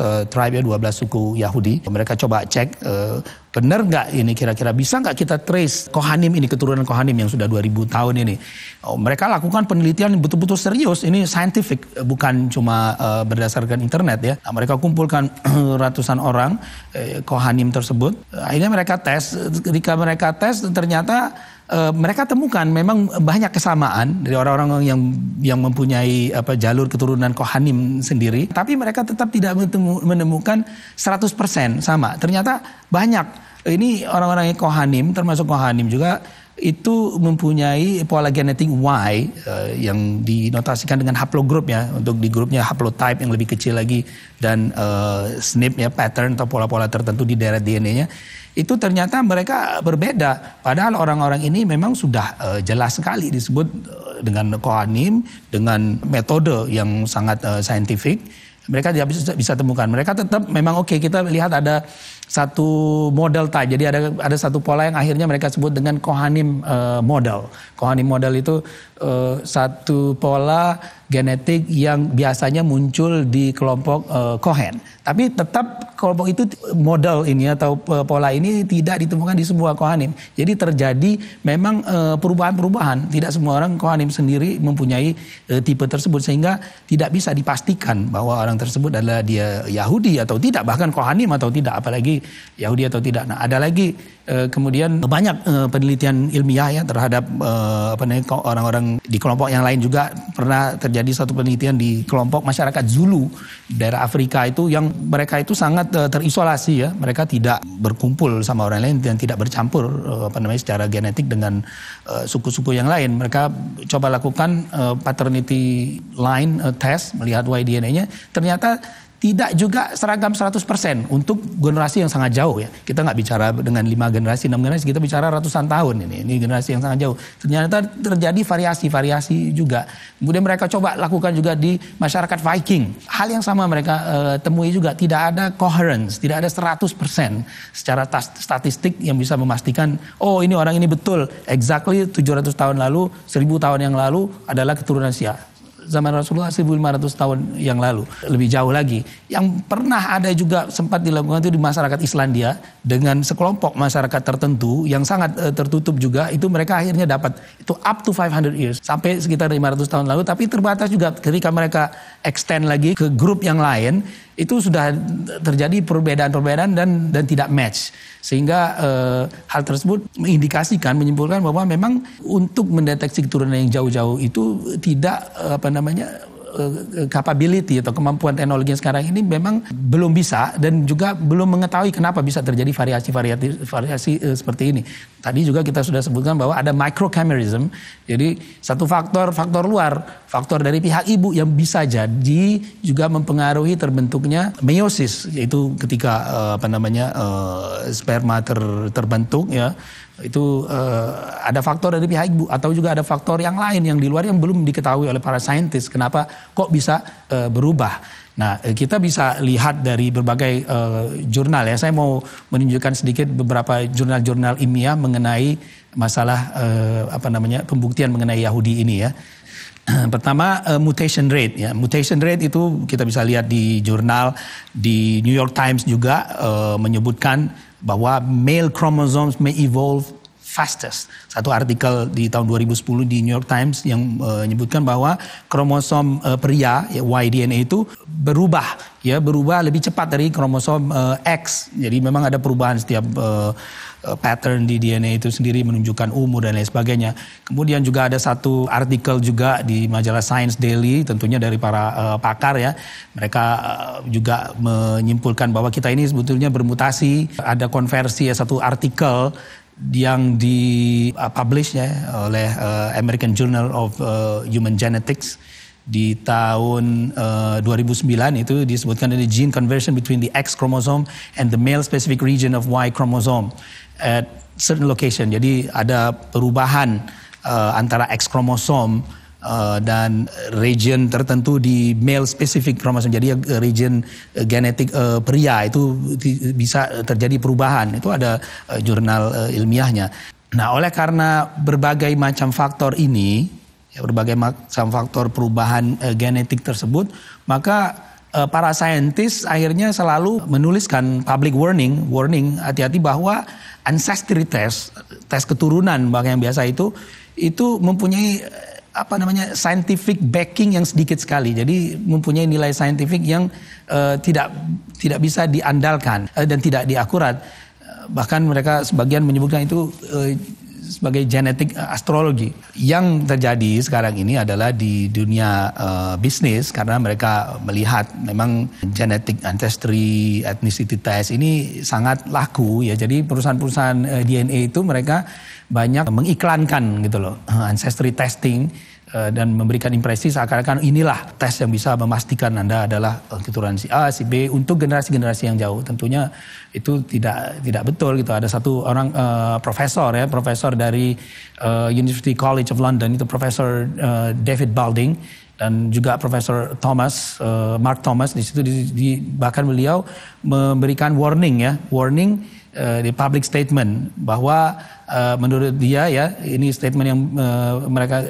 uh, tribe ya, 12 suku Yahudi. Mereka coba cek uh, benar nggak ini kira-kira bisa nggak kita trace Kohanim ini keturunan Kohanim yang sudah 2000 tahun ini. Oh, mereka lakukan penelitian yang betul-betul serius, ini scientific eh, bukan cuma uh, berdasarkan internet ya. Nah, mereka kumpulkan ratusan orang uh, Kohanim tersebut. Akhirnya mereka tes, ketika mereka tes ternyata e, mereka temukan memang banyak kesamaan dari orang-orang yang yang mempunyai apa jalur keturunan Kohanim sendiri, tapi mereka tetap tidak menemukan 100% sama. Ternyata banyak ini orang-orang yang Kohanim termasuk Kohanim juga itu mempunyai pola genetik Y eh, yang dinotasikan dengan haplogroup ya untuk di grupnya haplotype yang lebih kecil lagi dan uh, eh, SNP ya pattern atau pola-pola tertentu di daerah DNA-nya itu ternyata mereka berbeda. Padahal orang-orang ini memang sudah uh, jelas sekali disebut uh, dengan kohanim, dengan metode yang sangat uh, saintifik. Mereka tidak bisa, bisa temukan. Mereka tetap memang oke okay, kita lihat ada satu model tak. Jadi ada ada satu pola yang akhirnya mereka sebut dengan kohanim uh, model. Kohanim model itu uh, satu pola genetik yang biasanya muncul di kelompok uh, eh, Cohen. Tapi tetap kelompok itu model ini atau uh, pola ini tidak ditemukan di semua Kohanim. Jadi terjadi memang eh, perubahan-perubahan. Tidak semua orang Kohanim sendiri mempunyai uh, tipe tersebut sehingga tidak bisa dipastikan bahwa orang tersebut adalah dia Yahudi atau tidak bahkan Kohanim atau tidak apalagi Yahudi atau tidak. Nah, ada lagi Eh, kemudian eh, banyak eh, penelitian ilmiah ya terhadap apa namanya orang-orang di kelompok yang lain juga pernah terjadi satu penelitian di kelompok masyarakat Zulu daerah Afrika itu yang mereka itu sangat terisolasi ya mereka tidak berkumpul sama orang lain dan tidak bercampur apa namanya secara genetik dengan suku-suku yang lain mereka coba lakukan paternity line test melihat Y DNA-nya ternyata tidak juga seragam 100% untuk generasi yang sangat jauh ya. Kita nggak bicara dengan lima generasi, enam generasi, kita bicara ratusan tahun ini. Ini generasi yang sangat jauh. Ternyata terjadi variasi-variasi juga. Kemudian mereka coba lakukan juga di masyarakat Viking. Hal yang sama mereka uh, temui juga tidak ada coherence, tidak ada 100% secara statistik yang bisa memastikan oh ini orang ini betul exactly 700 tahun lalu, 1000 tahun yang lalu adalah keturunan siapa zaman Rasulullah 1500 tahun yang lalu, lebih jauh lagi. Yang pernah ada juga sempat dilakukan itu di masyarakat Islandia dengan sekelompok masyarakat tertentu yang sangat uh, tertutup juga itu mereka akhirnya dapat itu up to 500 years sampai sekitar 500 tahun lalu tapi terbatas juga ketika mereka extend lagi ke grup yang lain itu sudah terjadi perbedaan-perbedaan dan dan tidak match. Sehingga e, hal tersebut mengindikasikan, menyimpulkan bahwa memang untuk mendeteksi keturunan yang jauh-jauh itu tidak eh, apa namanya Eh, eh, capability atau kemampuan teknologi yang sekarang ini memang belum bisa dan juga belum mengetahui kenapa bisa terjadi variasi-variasi variasi eh, seperti ini. Tadi juga kita sudah sebutkan bahwa ada microchimerism. Jadi satu faktor faktor luar, faktor dari pihak ibu yang bisa jadi juga mempengaruhi terbentuknya meiosis yaitu ketika apa namanya sperma ter, terbentuk ya itu uh, ada faktor dari pihak ibu atau juga ada faktor yang lain yang di luar yang belum diketahui oleh para saintis kenapa kok bisa uh, berubah. Nah, eh, kita bisa lihat dari berbagai uh, jurnal ya. Saya mau menunjukkan sedikit beberapa jurnal-jurnal ilmiah mengenai masalah uh, apa namanya pembuktian mengenai Yahudi ini ya. Pertama uh, mutation rate ya. Mutation rate itu kita bisa lihat di jurnal di New York Times juga uh, menyebutkan bahwa male chromosomes may evolve fastest. Satu artikel di tahun 2010 di New York Times yang uh, menyebutkan bahwa kromosom uh, pria ya, Y-DNA itu berubah ya berubah lebih cepat dari kromosom uh, X. Jadi memang ada perubahan setiap uh, Eh, pattern di DNA itu sendiri menunjukkan umur dan lain sebagainya. Kemudian juga ada satu artikel juga di majalah Science Daily tentunya dari para uh, pakar ya. Mereka uh, juga menyimpulkan bahwa kita ini sebetulnya bermutasi, ada konversi ya satu artikel yang di uh, publish ya oleh uh, American Journal of uh, Human Genetics di tahun uh, 2009 itu disebutkan ada gene conversion between the X chromosome and the male specific region of Y chromosome at certain location. Jadi ada perubahan uh, antara X kromosom uh, dan region tertentu di male specific kromosom. Jadi eh, region uh, genetik uh, pria itu bisa terjadi perubahan. Itu ada uh, jurnal uh, ilmiahnya. Nah, oleh karena berbagai macam faktor ini, ya, berbagai macam faktor perubahan uh, genetik tersebut, maka Eh, para saintis akhirnya selalu menuliskan public warning, warning hati-hati bahwa ancestry test, tes keturunan bahkan yang biasa itu itu mempunyai eh, apa namanya scientific backing yang sedikit sekali. Jadi mempunyai nilai scientific yang uh, tidak tidak bisa diandalkan uh, dan tidak diakurat. Bahkan mereka sebagian menyebutkan itu uh, sebagai genetik eh, astrologi. Yang terjadi sekarang ini adalah di dunia uh, bisnis karena mereka melihat memang genetik ancestry, ethnicity test ini sangat laku ya. Jadi perusahaan-perusahaan uh, eh, DNA itu mereka banyak mengiklankan gitu loh ancestry testing Eh, dan memberikan impresi seakan-akan inilah tes yang bisa memastikan Anda adalah eh, keturunan si A, si B untuk generasi-generasi yang jauh. Tentunya itu tidak tidak betul gitu. Ada satu orang uh, profesor ya, profesor dari uh, University College of London itu profesor uh, David Balding dan juga Profesor Thomas uh, Mark Thomas di situ di, di, bahkan beliau memberikan warning ya warning Eh, di public statement bahwa uh, menurut dia ya ini statement yang uh, mereka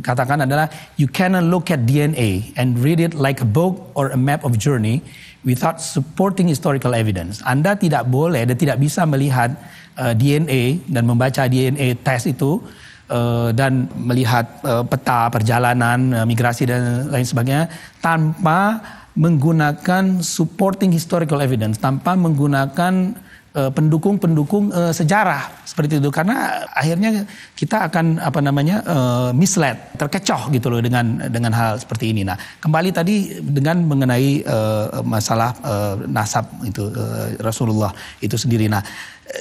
katakan adalah you cannot look at DNA and read it like a book or a map of journey without supporting historical evidence. Anda tidak boleh dan tidak bisa melihat uh, DNA dan membaca DNA test itu uh, dan melihat uh, peta perjalanan uh, migrasi dan lain sebagainya tanpa menggunakan supporting historical evidence tanpa menggunakan Eh, pendukung-pendukung uh, sejarah seperti itu karena akhirnya kita akan apa namanya uh, misled terkecoh gitu loh dengan dengan hal seperti ini. Nah kembali tadi dengan mengenai uh, masalah uh, nasab itu uh, Rasulullah itu sendiri. Nah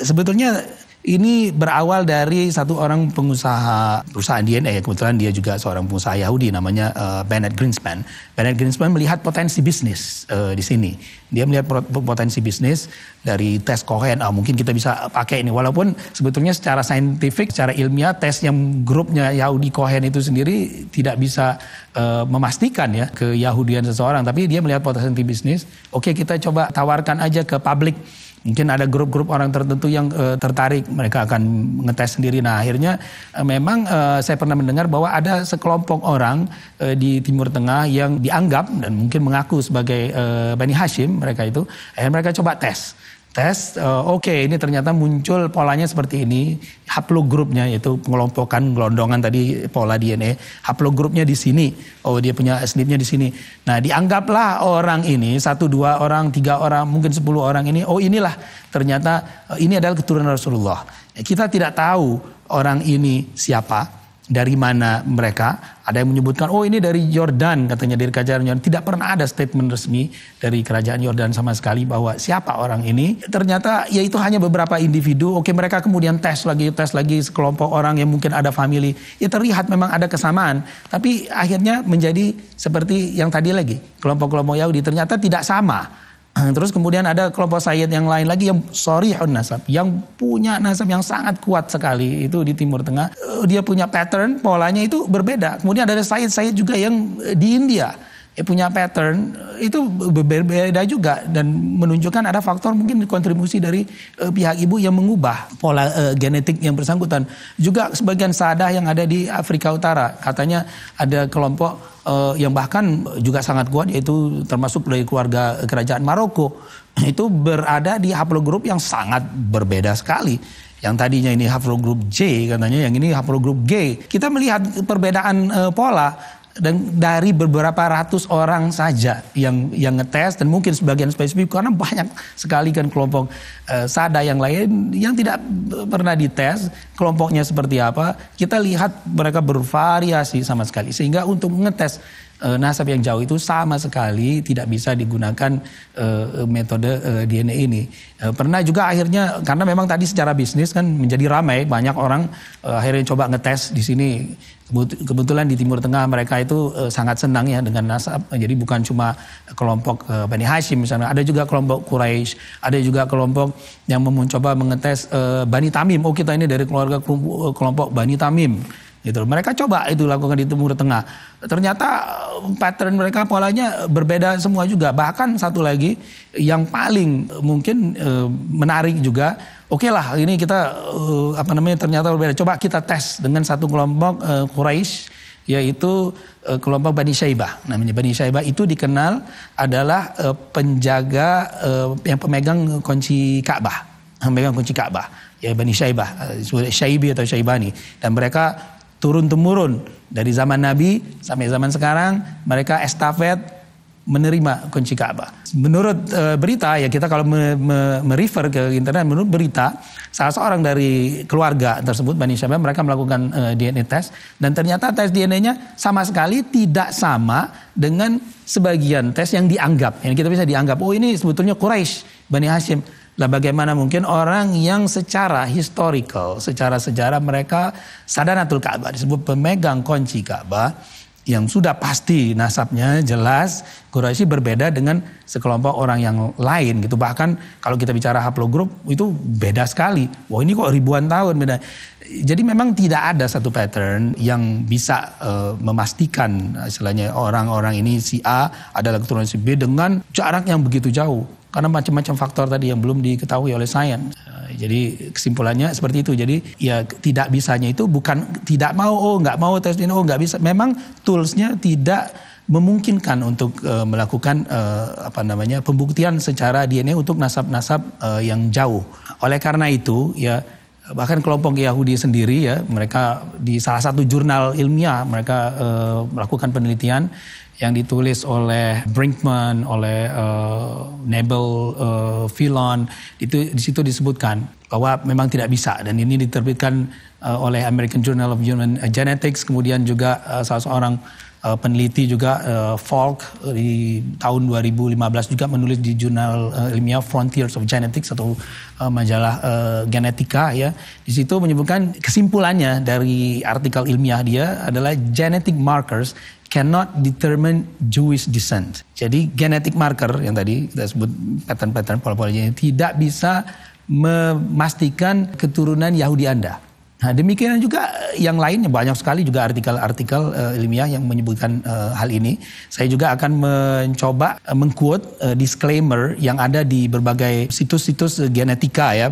sebetulnya ini berawal dari satu orang pengusaha perusahaan DNA ya kebetulan dia juga seorang pengusaha Yahudi namanya uh, Bennett Greenspan. Bennett Greenspan melihat potensi bisnis uh, di sini. Dia melihat potensi bisnis dari tes Cohen. Ah, mungkin kita bisa pakai ini walaupun sebetulnya secara saintifik, secara ilmiah tes yang grupnya Yahudi Cohen itu sendiri tidak bisa uh, memastikan ya ke Yahudian seseorang, tapi dia melihat potensi bisnis. Oke, kita coba tawarkan aja ke publik Mungkin ada grup-grup orang tertentu yang e, tertarik, mereka akan ngetes sendiri. Nah, akhirnya e, memang e, saya pernah mendengar bahwa ada sekelompok orang e, di Timur Tengah yang dianggap dan mungkin mengaku sebagai e, Bani Hashim mereka itu, akhirnya mereka coba tes tes, uh, oke okay, ini ternyata muncul polanya seperti ini, haplogrupnya yaitu pengelompokan gelondongan tadi pola DNA, haplogrupnya di sini, oh dia punya SNP-nya di sini. Nah dianggaplah orang ini satu dua orang tiga orang mungkin sepuluh orang ini, oh inilah ternyata eh, ini adalah keturunan Rasulullah. Kita tidak tahu orang ini siapa, dari mana mereka. Ada yang menyebutkan, oh ini dari Jordan, katanya dari kerajaan Jordan. Tidak pernah ada statement resmi dari kerajaan Jordan sama sekali bahwa siapa orang ini. Ternyata ya itu hanya beberapa individu. Oke mereka kemudian tes lagi, tes lagi sekelompok orang yang mungkin ada family. Ya terlihat memang ada kesamaan. Tapi akhirnya menjadi seperti yang tadi lagi. Kelompok-kelompok Yahudi ternyata tidak sama Terus kemudian ada kelompok Sayyid yang lain lagi yang sorihun nasab. Yang punya nasab yang sangat kuat sekali. Itu di Timur Tengah. Eh, dia punya pattern, polanya itu berbeda. Kemudian ada Sayyid-Sayyid juga yang eh, di India Eh, punya pattern itu berbeda juga dan menunjukkan ada faktor mungkin kontribusi dari uh, pihak ibu yang mengubah pola uh, genetik yang bersangkutan. Juga sebagian sadah yang ada di Afrika Utara katanya ada kelompok uh, yang bahkan juga sangat kuat yaitu termasuk dari keluarga kerajaan Maroko itu berada di haplogroup yang sangat berbeda sekali yang tadinya ini haplogroup J katanya yang ini haplogroup G. Kita melihat perbedaan e, pola dan dari beberapa ratus orang saja yang yang ngetes dan mungkin sebagian spesifik karena banyak sekali kan kelompok uh, sada yang lain yang tidak pernah dites kelompoknya seperti apa kita lihat mereka bervariasi sama sekali sehingga untuk ngetes Eh, nasab yang jauh itu sama sekali tidak bisa digunakan uh, metode uh, eh, DNA ini. Uh, pernah juga akhirnya karena memang tadi secara bisnis kan menjadi ramai banyak orang uh, akhirnya coba ngetes di sini kebetulan di Timur Tengah mereka itu uh, sangat senang ya dengan nasab. Jadi bukan cuma kelompok uh, Bani Hashim misalnya, ada juga kelompok Quraisy, ada juga kelompok yang mencoba mengetes uh, Bani Tamim. Oh kita ini dari keluarga kelompok Bani Tamim. Gitu. Mereka coba itu lakukan di Timur Tengah. Ternyata eh, pattern mereka polanya eh, berbeda semua juga. Bahkan satu lagi yang paling eh, mungkin menarik juga, oke okay lah ini kita apa namanya ternyata berbeda. Coba kita tes dengan satu kelompok Quraisy yaitu kelompok Bani Syaibah. Namanya Bani Syaibah itu dikenal adalah penjaga yang pemegang kunci Ka'bah, pemegang kunci Ka'bah ya Bani Syaibah, Syaibi atau Syaibani dan mereka turun-temurun dari zaman Nabi sampai zaman sekarang mereka estafet menerima kunci Ka'bah. Menurut e, berita ya kita kalau me, me, merefer ke internet menurut berita salah seorang dari keluarga tersebut Bani Syaba mereka melakukan e, DNA test dan ternyata tes DNA-nya sama sekali tidak sama dengan sebagian tes yang dianggap. Yang kita bisa dianggap oh ini sebetulnya Quraisy Bani Hashim Nah, bagaimana mungkin orang yang secara historical, secara sejarah mereka sadanatul Ka'bah disebut pemegang kunci Ka'bah yang sudah pasti nasabnya jelas Quraisy berbeda dengan sekelompok orang yang lain gitu. Bahkan kalau kita bicara haplogroup itu beda sekali. Wah, ini kok ribuan tahun beda. Jadi memang tidak ada satu pattern yang bisa uh, memastikan istilahnya orang-orang ini si A adalah keturunan si B dengan jarak yang begitu jauh karena macam-macam faktor tadi yang belum diketahui oleh sains. Eh, jadi kesimpulannya seperti itu. Jadi ya tidak bisanya itu bukan tidak mau, oh nggak mau tes ini, oh nggak bisa. Memang toolsnya tidak memungkinkan untuk uh, melakukan uh, apa namanya pembuktian secara DNA untuk nasab-nasab uh, yang jauh. Oleh karena itu ya bahkan kelompok Yahudi sendiri ya mereka di salah satu jurnal ilmiah mereka uh, melakukan penelitian yang ditulis oleh Brinkman, oleh uh, Nebel, uh, Filon, itu di situ disebutkan bahwa memang tidak bisa dan ini diterbitkan uh, oleh American Journal of Human Genetics, kemudian juga uh, salah seorang uh, peneliti juga uh, Falk di tahun 2015 juga menulis di jurnal uh, ilmiah Frontiers of Genetics atau uh, majalah uh, genetika ya. Di situ menyebutkan kesimpulannya dari artikel ilmiah dia adalah genetic markers cannot determine Jewish descent. Jadi genetic marker yang tadi kita sebut pattern-pattern pola pola ini tidak bisa memastikan keturunan Yahudi Anda. Nah demikian juga eh, yang lainnya banyak sekali juga artikel-artikel uh, ilmiah yang menyebutkan uh, hal ini. Saya juga akan mencoba uh, mengquote uh, disclaimer yang ada di berbagai situs-situs uh, genetika ya,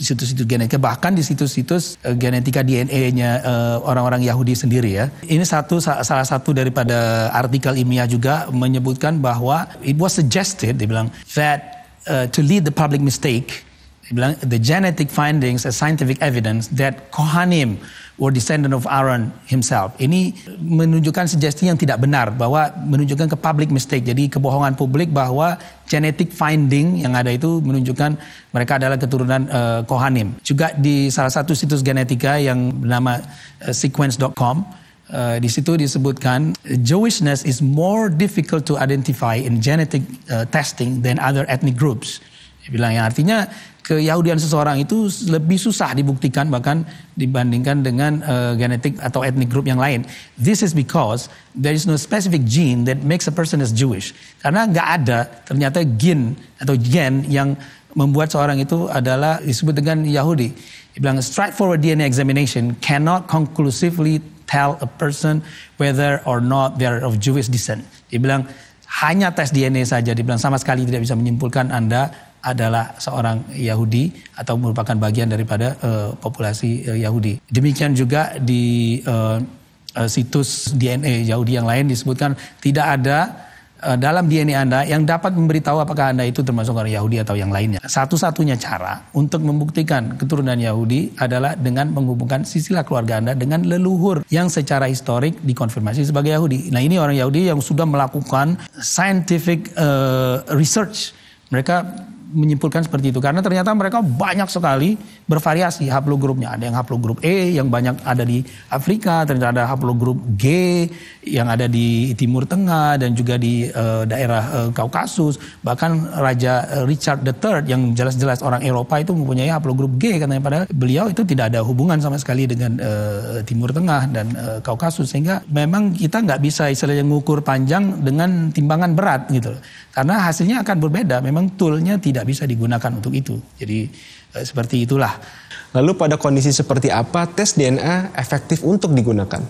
situs-situs genetika bahkan di situs-situs uh, genetika DNA-nya uh, orang-orang Yahudi sendiri ya. Ini satu salah satu daripada artikel ilmiah juga menyebutkan bahwa it was suggested, dibilang that uh, to lead the public mistake bilang the genetic findings as scientific evidence that Kohanim were descendant of Aaron himself. Ini menunjukkan suggesti yang tidak benar bahwa menunjukkan ke public mistake. Jadi kebohongan publik bahwa genetic finding yang ada itu menunjukkan mereka adalah keturunan uh, Kohanim. Juga di salah satu situs genetika yang bernama uh, eh, sequence.com Uh, eh, di situ disebutkan Jewishness is more difficult to identify in genetic uh, testing than other ethnic groups. Dia bilang yang artinya ke Yahudian seseorang itu lebih susah dibuktikan bahkan dibandingkan dengan uh, genetik atau etnik grup yang lain. This is because there is no specific gene that makes a person as Jewish. Karena nggak ada ternyata gen atau gen yang membuat seorang itu adalah disebut dengan Yahudi. Dia bilang straightforward DNA examination cannot conclusively tell a person whether or not they are of Jewish descent. Dia bilang hanya tes DNA saja, dibilang sama sekali tidak bisa menyimpulkan Anda adalah seorang Yahudi atau merupakan bagian daripada uh, populasi uh, Yahudi. Demikian juga di uh, uh, situs DNA Yahudi yang lain disebutkan tidak ada uh, dalam DNA Anda yang dapat memberitahu apakah Anda itu termasuk orang Yahudi atau yang lainnya. Satu-satunya cara untuk membuktikan keturunan Yahudi adalah dengan menghubungkan sisilah keluarga Anda dengan leluhur yang secara historik dikonfirmasi sebagai Yahudi. Nah, ini orang Yahudi yang sudah melakukan scientific uh, research. Mereka menyimpulkan seperti itu karena ternyata mereka banyak sekali bervariasi haplogrupnya. Ada yang haplogrup E yang banyak ada di Afrika, ternyata ada haplogrup G yang ada di Timur Tengah dan juga di uh, daerah uh, Kaukasus. Bahkan Raja uh, Richard III yang jelas-jelas orang Eropa itu mempunyai haplogrup G katanya pada beliau itu tidak ada hubungan sama sekali dengan uh, Timur Tengah dan uh, Kaukasus sehingga memang kita nggak bisa istilahnya ngukur panjang dengan timbangan berat gitu. Karena hasilnya akan berbeda, memang toolnya tidak bisa digunakan untuk itu. Jadi eh, seperti itulah. Lalu pada kondisi seperti apa tes DNA efektif untuk digunakan?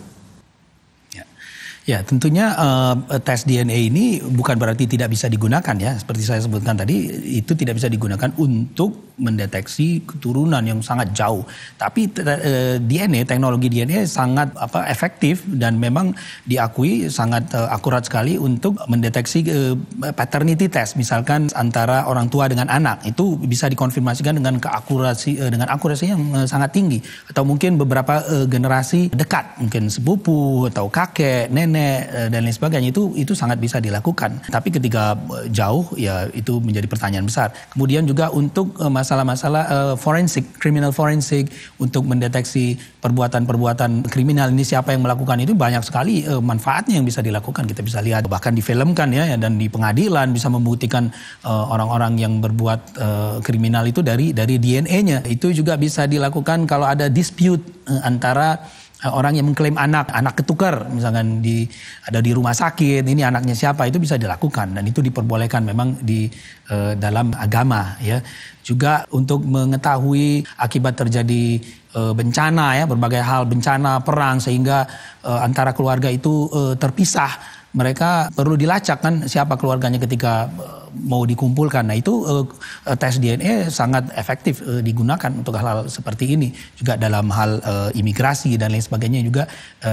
Ya, tentunya uh, tes DNA ini bukan berarti tidak bisa digunakan ya. Seperti saya sebutkan tadi, itu tidak bisa digunakan untuk mendeteksi keturunan yang sangat jauh. Tapi uh, eh, DNA, teknologi DNA sangat apa efektif dan memang diakui sangat uh, akurat sekali untuk mendeteksi uh, paternity test misalkan antara orang tua dengan anak. Itu bisa dikonfirmasikan dengan keakurasi uh, dengan akurasi yang uh, sangat tinggi atau mungkin beberapa uh, generasi dekat, mungkin sepupu atau kakek, nenek kabinet eh, dan lain sebagainya itu itu sangat bisa dilakukan. Tapi ketika eh, jauh ya itu menjadi pertanyaan besar. Kemudian juga untuk eh, masalah-masalah forensik, criminal forensik untuk mendeteksi perbuatan-perbuatan kriminal ini siapa yang melakukan itu banyak sekali manfaatnya yang bisa dilakukan. Kita bisa lihat bahkan difilmkan ya dan di pengadilan bisa membuktikan orang-orang yang berbuat kriminal itu dari dari DNA-nya. Itu juga bisa dilakukan kalau ada dispute antara Eh, orang yang mengklaim anak, anak ketukar misalkan di ada di rumah sakit, ini anaknya siapa itu bisa dilakukan dan itu diperbolehkan memang di e, dalam agama ya. Juga untuk mengetahui akibat terjadi e, bencana ya, berbagai hal bencana, perang sehingga e, antara keluarga itu e, terpisah mereka perlu dilacak kan siapa keluarganya ketika eh, mau dikumpulkan. Nah itu eh, eh, tes DNA sangat efektif digunakan untuk hal-hal seperti ini juga dalam hal imigrasi dan lain sebagainya juga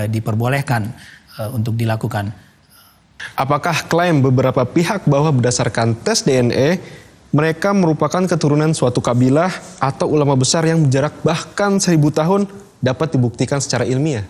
diperbolehkan untuk dilakukan. Apakah klaim beberapa pihak bahwa berdasarkan tes DNA mereka merupakan keturunan suatu kabilah atau ulama besar yang berjarak bahkan seribu tahun dapat dibuktikan secara ilmiah?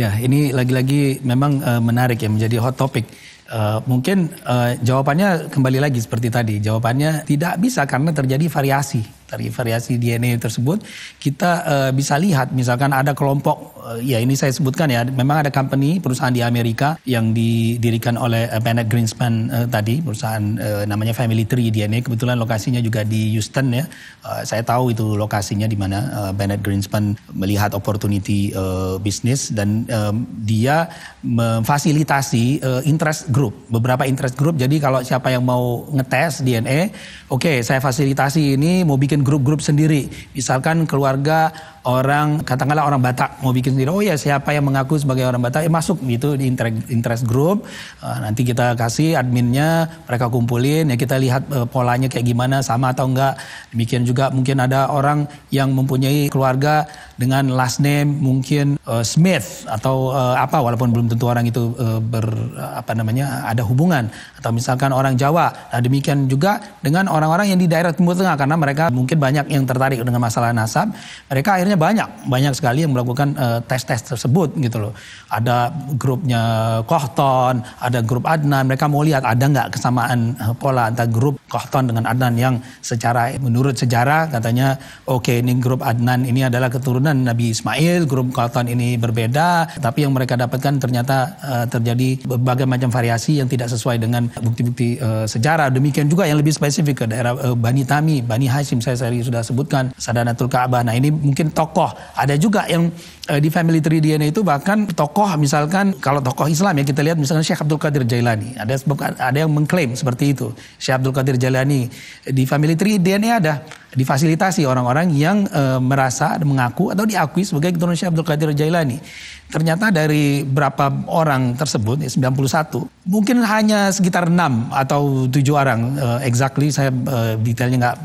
Ya, ini lagi-lagi memang uh, menarik ya menjadi hot topic. Uh, mungkin uh, jawabannya kembali lagi seperti tadi. Jawabannya tidak bisa karena terjadi variasi dari variasi DNA tersebut kita uh, bisa lihat misalkan ada kelompok uh, ya ini saya sebutkan ya memang ada company perusahaan di Amerika yang didirikan oleh uh, Bennett Greenspan uh, tadi perusahaan uh, namanya Family Tree DNA kebetulan lokasinya juga di Houston ya uh, saya tahu itu lokasinya di mana uh, Bennett Greenspan melihat opportunity uh, bisnis dan um, dia memfasilitasi uh, interest group beberapa interest group jadi kalau siapa yang mau ngetes DNA oke okay, saya fasilitasi ini mau bikin grup-grup sendiri. Misalkan keluarga orang katakanlah orang Batak mau bikin sendiri oh ya siapa yang mengaku sebagai orang Batak ya masuk gitu di interest group eh, nanti kita kasih adminnya mereka kumpulin ya kita lihat eh, polanya kayak gimana sama atau enggak demikian juga mungkin ada orang yang mempunyai keluarga dengan last name mungkin uh, Smith atau uh, apa walaupun belum tentu orang itu uh, ber apa namanya ada hubungan atau misalkan orang Jawa nah demikian juga dengan orang-orang yang di daerah timur tengah karena mereka mungkin banyak yang tertarik dengan masalah nasab mereka akhirnya banyak, banyak sekali yang melakukan tes eh, tes-tes tersebut gitu loh. Ada grupnya Kohton, ada grup Adnan, mereka mau lihat ada nggak kesamaan eh, pola antara grup Kohton dengan Adnan yang secara menurut sejarah katanya oke okay, ini grup Adnan ini adalah keturunan Nabi Ismail, grup Kohton ini berbeda, tapi yang mereka dapatkan ternyata uh, terjadi berbagai macam variasi yang tidak sesuai dengan bukti-bukti uh, sejarah. Demikian juga yang lebih spesifik ke daerah uh, Bani Tami, Bani Hashim saya tadi sudah sebutkan, Sadanatul Ka'bah. Nah ini mungkin tokoh. Ada juga yang e, di family tree DNA itu bahkan tokoh misalkan kalau tokoh Islam ya kita lihat misalkan Syekh Abdul Qadir Jailani. Ada ada yang mengklaim seperti itu. Syekh Abdul Qadir Jailani di family tree DNA ada difasilitasi orang-orang yang e, merasa mengaku atau diakui sebagai keturunan Syekh Abdul Qadir Jailani. Ternyata dari berapa orang tersebut, 91, ya, mungkin hanya sekitar 6 atau 7 orang. E, exactly saya e, detailnya nggak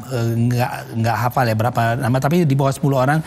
nggak nggak hafal ya berapa nama, tapi di bawah 10 orang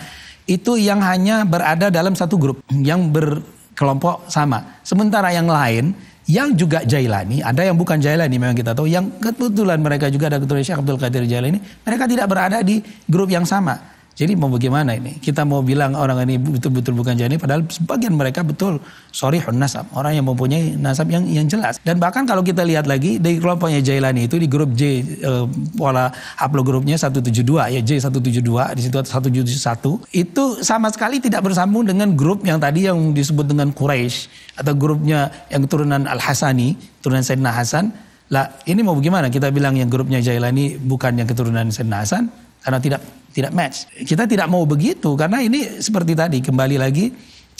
itu yang hanya berada dalam satu grup yang berkelompok sama. Sementara yang lain yang juga Jailani, ada yang bukan Jailani memang kita tahu, yang kebetulan mereka juga ada keturunan Syekh Abdul Qadir Jailani, mereka tidak berada di grup yang sama. Jadi mau bagaimana ini? Kita mau bilang orang ini betul-betul bukan jani, padahal sebagian mereka betul sorry nasab. Orang yang mempunyai nasab yang yang jelas. Dan bahkan kalau kita lihat lagi dari kelompoknya Jailani itu di grup J eh, pola haplogrupnya 172 ya J172 di situ 171 itu sama sekali tidak bersambung dengan grup yang tadi yang disebut dengan Quraisy atau grupnya yang turunan Al Hasani, turunan Sayyidina Hasan. Lah ini mau bagaimana? Kita bilang yang grupnya Jailani bukan yang keturunan Sayyidina Hasan karena tidak tidak match. Kita tidak mau begitu karena ini seperti tadi kembali lagi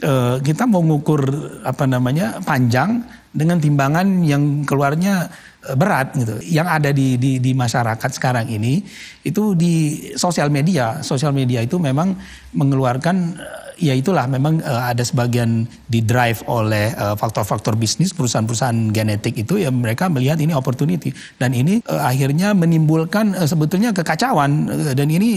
uh, kita mau mengukur apa namanya panjang dengan timbangan yang keluarnya eh, berat gitu. Yang ada di, di di masyarakat sekarang ini itu di sosial media. Sosial media itu memang mengeluarkan uh, ya itulah memang uh, ada sebagian di drive oleh eh, faktor-faktor uh, bisnis perusahaan-perusahaan genetik itu ya mereka melihat ini opportunity dan ini uh, akhirnya menimbulkan uh, sebetulnya kekacauan uh, dan ini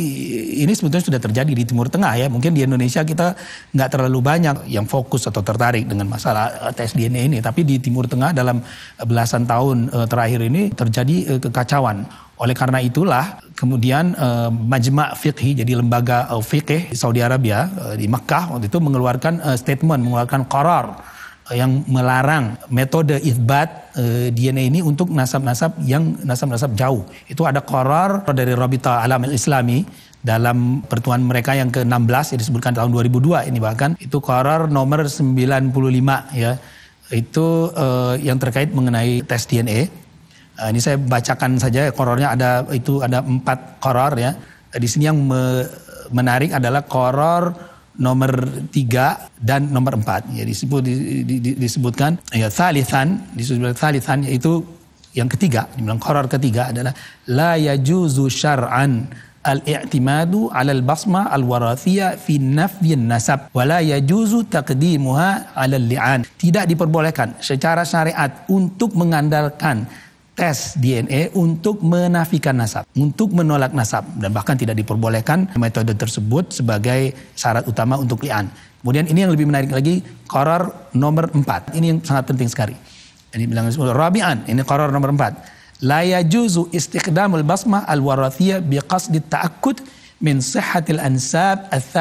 ini sebetulnya sudah terjadi di Timur Tengah ya mungkin di Indonesia kita nggak terlalu banyak yang fokus atau tertarik dengan masalah uh, tes DNA ini tapi di Timur Tengah dalam belasan tahun uh, terakhir ini terjadi uh, kekacauan oleh karena itulah kemudian uh, Majma' Fiqhi jadi lembaga uh, fiqh di eh, Saudi Arabia uh, di Mekkah waktu itu mengeluarkan uh, statement, mengeluarkan qarar uh, yang melarang metode isbat uh, DNA ini untuk nasab-nasab yang nasab-nasab jauh. Itu ada qarar dari Rabita Alam Islami dalam pertuan mereka yang ke-16 yang disebutkan tahun 2002 ini bahkan itu qarar nomor 95 ya itu uh, yang terkait mengenai tes DNA Eh, ini saya bacakan saja korornya ada itu ada empat koror ya. Di sini yang me, menarik adalah koror nomor tiga dan nomor empat. Ya, disebut, di, di, di, disebutkan ya thalithan, disebut thalithan yaitu yang ketiga. Dibilang koror ketiga adalah la yajuzu syar'an al-i'timadu 'ala al-basma al-warathiya fi nafyi nasab wa la yajuzu taqdimuha 'ala lian Tidak diperbolehkan secara syariat untuk mengandalkan tes DNA untuk menafikan nasab, untuk menolak nasab dan bahkan tidak diperbolehkan metode tersebut sebagai syarat utama untuk li'an. Kemudian ini yang lebih menarik lagi, koror nomor empat, Ini yang sangat penting sekali. Ini bilang Rabi'an, ini koror nomor empat. La yajuzu istiqdamul basmah al-warathiyah biqasdi ta'akud min sihhatil ansab ats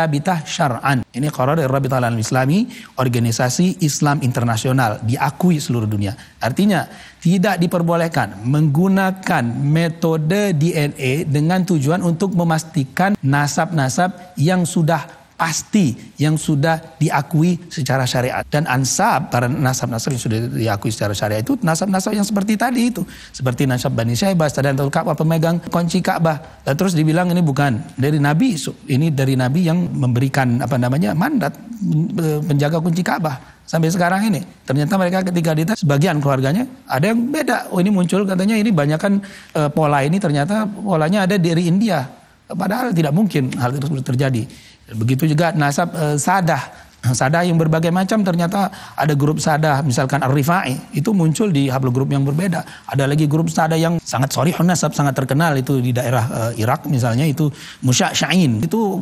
syar'an. Ini qarar Rabbital Alam Islami, organisasi Islam internasional, diakui seluruh dunia. Artinya, tidak diperbolehkan menggunakan metode DNA dengan tujuan untuk memastikan nasab-nasab yang sudah pasti yang sudah diakui secara syariat. Dan ansab, karena nasab-nasab yang sudah diakui secara syariat itu nasab-nasab yang seperti tadi itu. Seperti nasab Bani Syaibah, dan Ka'bah, pemegang kunci Ka'bah. Dan terus dibilang ini bukan dari Nabi, ini dari Nabi yang memberikan apa namanya mandat menjaga kunci Ka'bah sampai sekarang ini. Ternyata mereka ketika dites, sebagian keluarganya ada yang beda. Oh ini muncul katanya ini banyakkan e, pola ini ternyata polanya ada dari India. Padahal tidak mungkin hal itu terjadi. Begitu juga nasab e, sadah Sadah yang berbagai macam ternyata ada grup sadah misalkan Ar-Rifai itu muncul di haplo grup yang berbeda. Ada lagi grup sadah yang sangat sorry nasab sangat terkenal itu di daerah e, Irak misalnya itu Syain. Itu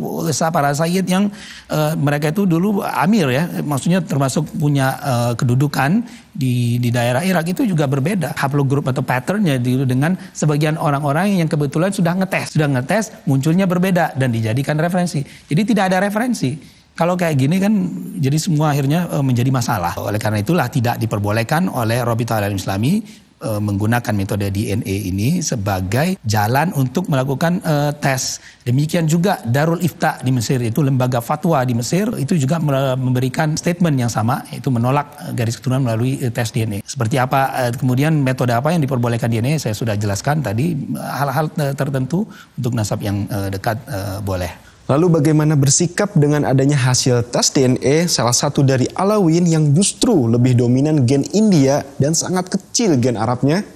para sayyid yang e, mereka itu dulu amir ya maksudnya termasuk punya e, kedudukan di di daerah Irak itu juga berbeda Haplo grup atau patternnya dengan sebagian orang-orang yang kebetulan sudah ngetes, sudah ngetes munculnya berbeda dan dijadikan referensi. Jadi tidak ada referensi kalau kayak gini kan jadi semua akhirnya eh, menjadi masalah. Oleh karena itulah tidak diperbolehkan oleh Robita Al Islami eh, menggunakan metode DNA ini sebagai jalan untuk melakukan uh, tes. Demikian juga Darul Ifta di Mesir itu lembaga fatwa di Mesir itu juga memberikan statement yang sama itu menolak garis keturunan melalui uh, tes DNA. Seperti apa uh, kemudian metode apa yang diperbolehkan DNA saya sudah jelaskan tadi hal-hal uh, tertentu untuk nasab yang uh, dekat uh, boleh. Lalu bagaimana bersikap dengan adanya hasil tes DNA e, salah satu dari alawin yang justru lebih dominan gen India dan sangat kecil gen Arabnya?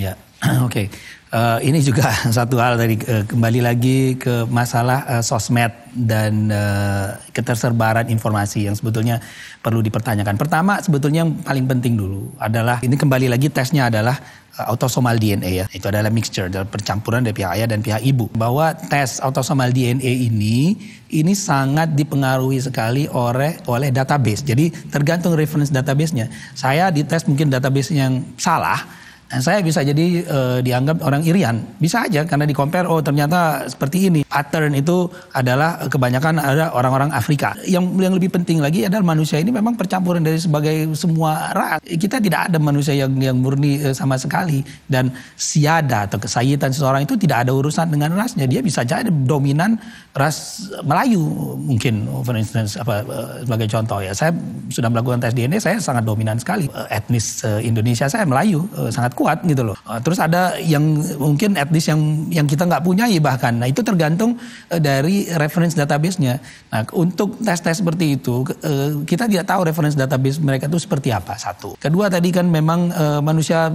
Ya, oke. Okay. Uh, eh, ini juga satu hal dari uh, eh, kembali lagi ke masalah uh, sosmed dan uh, keterserbaran informasi yang sebetulnya perlu dipertanyakan. Pertama sebetulnya yang paling penting dulu adalah ini kembali lagi tesnya adalah autosomal DNA ya. Itu adalah mixture, adalah percampuran dari pihak ayah dan pihak ibu. Bahwa tes autosomal DNA ini ini sangat dipengaruhi sekali oleh oleh database. Jadi tergantung reference databasenya. Saya dites mungkin database yang salah, Eh, saya bisa jadi e, dianggap orang irian. Bisa aja karena di compare oh ternyata seperti ini. Pattern itu adalah eh, kebanyakan ada orang-orang Afrika. Yang yang lebih penting lagi adalah manusia ini memang percampuran dari sebagai semua ras. Kita tidak ada manusia yang yang murni e, sama sekali dan siada atau kesayitan seseorang itu tidak ada urusan dengan rasnya. Dia bisa jadi dominan ras Melayu mungkin for instance apa e, sebagai contoh ya. Saya sudah melakukan tes DNA, saya sangat dominan sekali e, etnis e, Indonesia saya Melayu e, sangat kuat gitu loh. Ah, terus ada yang mungkin at least yang yang kita nggak punya ya bahkan. Nah itu tergantung eh, dari reference database-nya. Nah untuk tes-tes seperti itu eh, kita tidak tahu reference database mereka itu seperti apa satu. Kedua tadi kan memang eh, manusia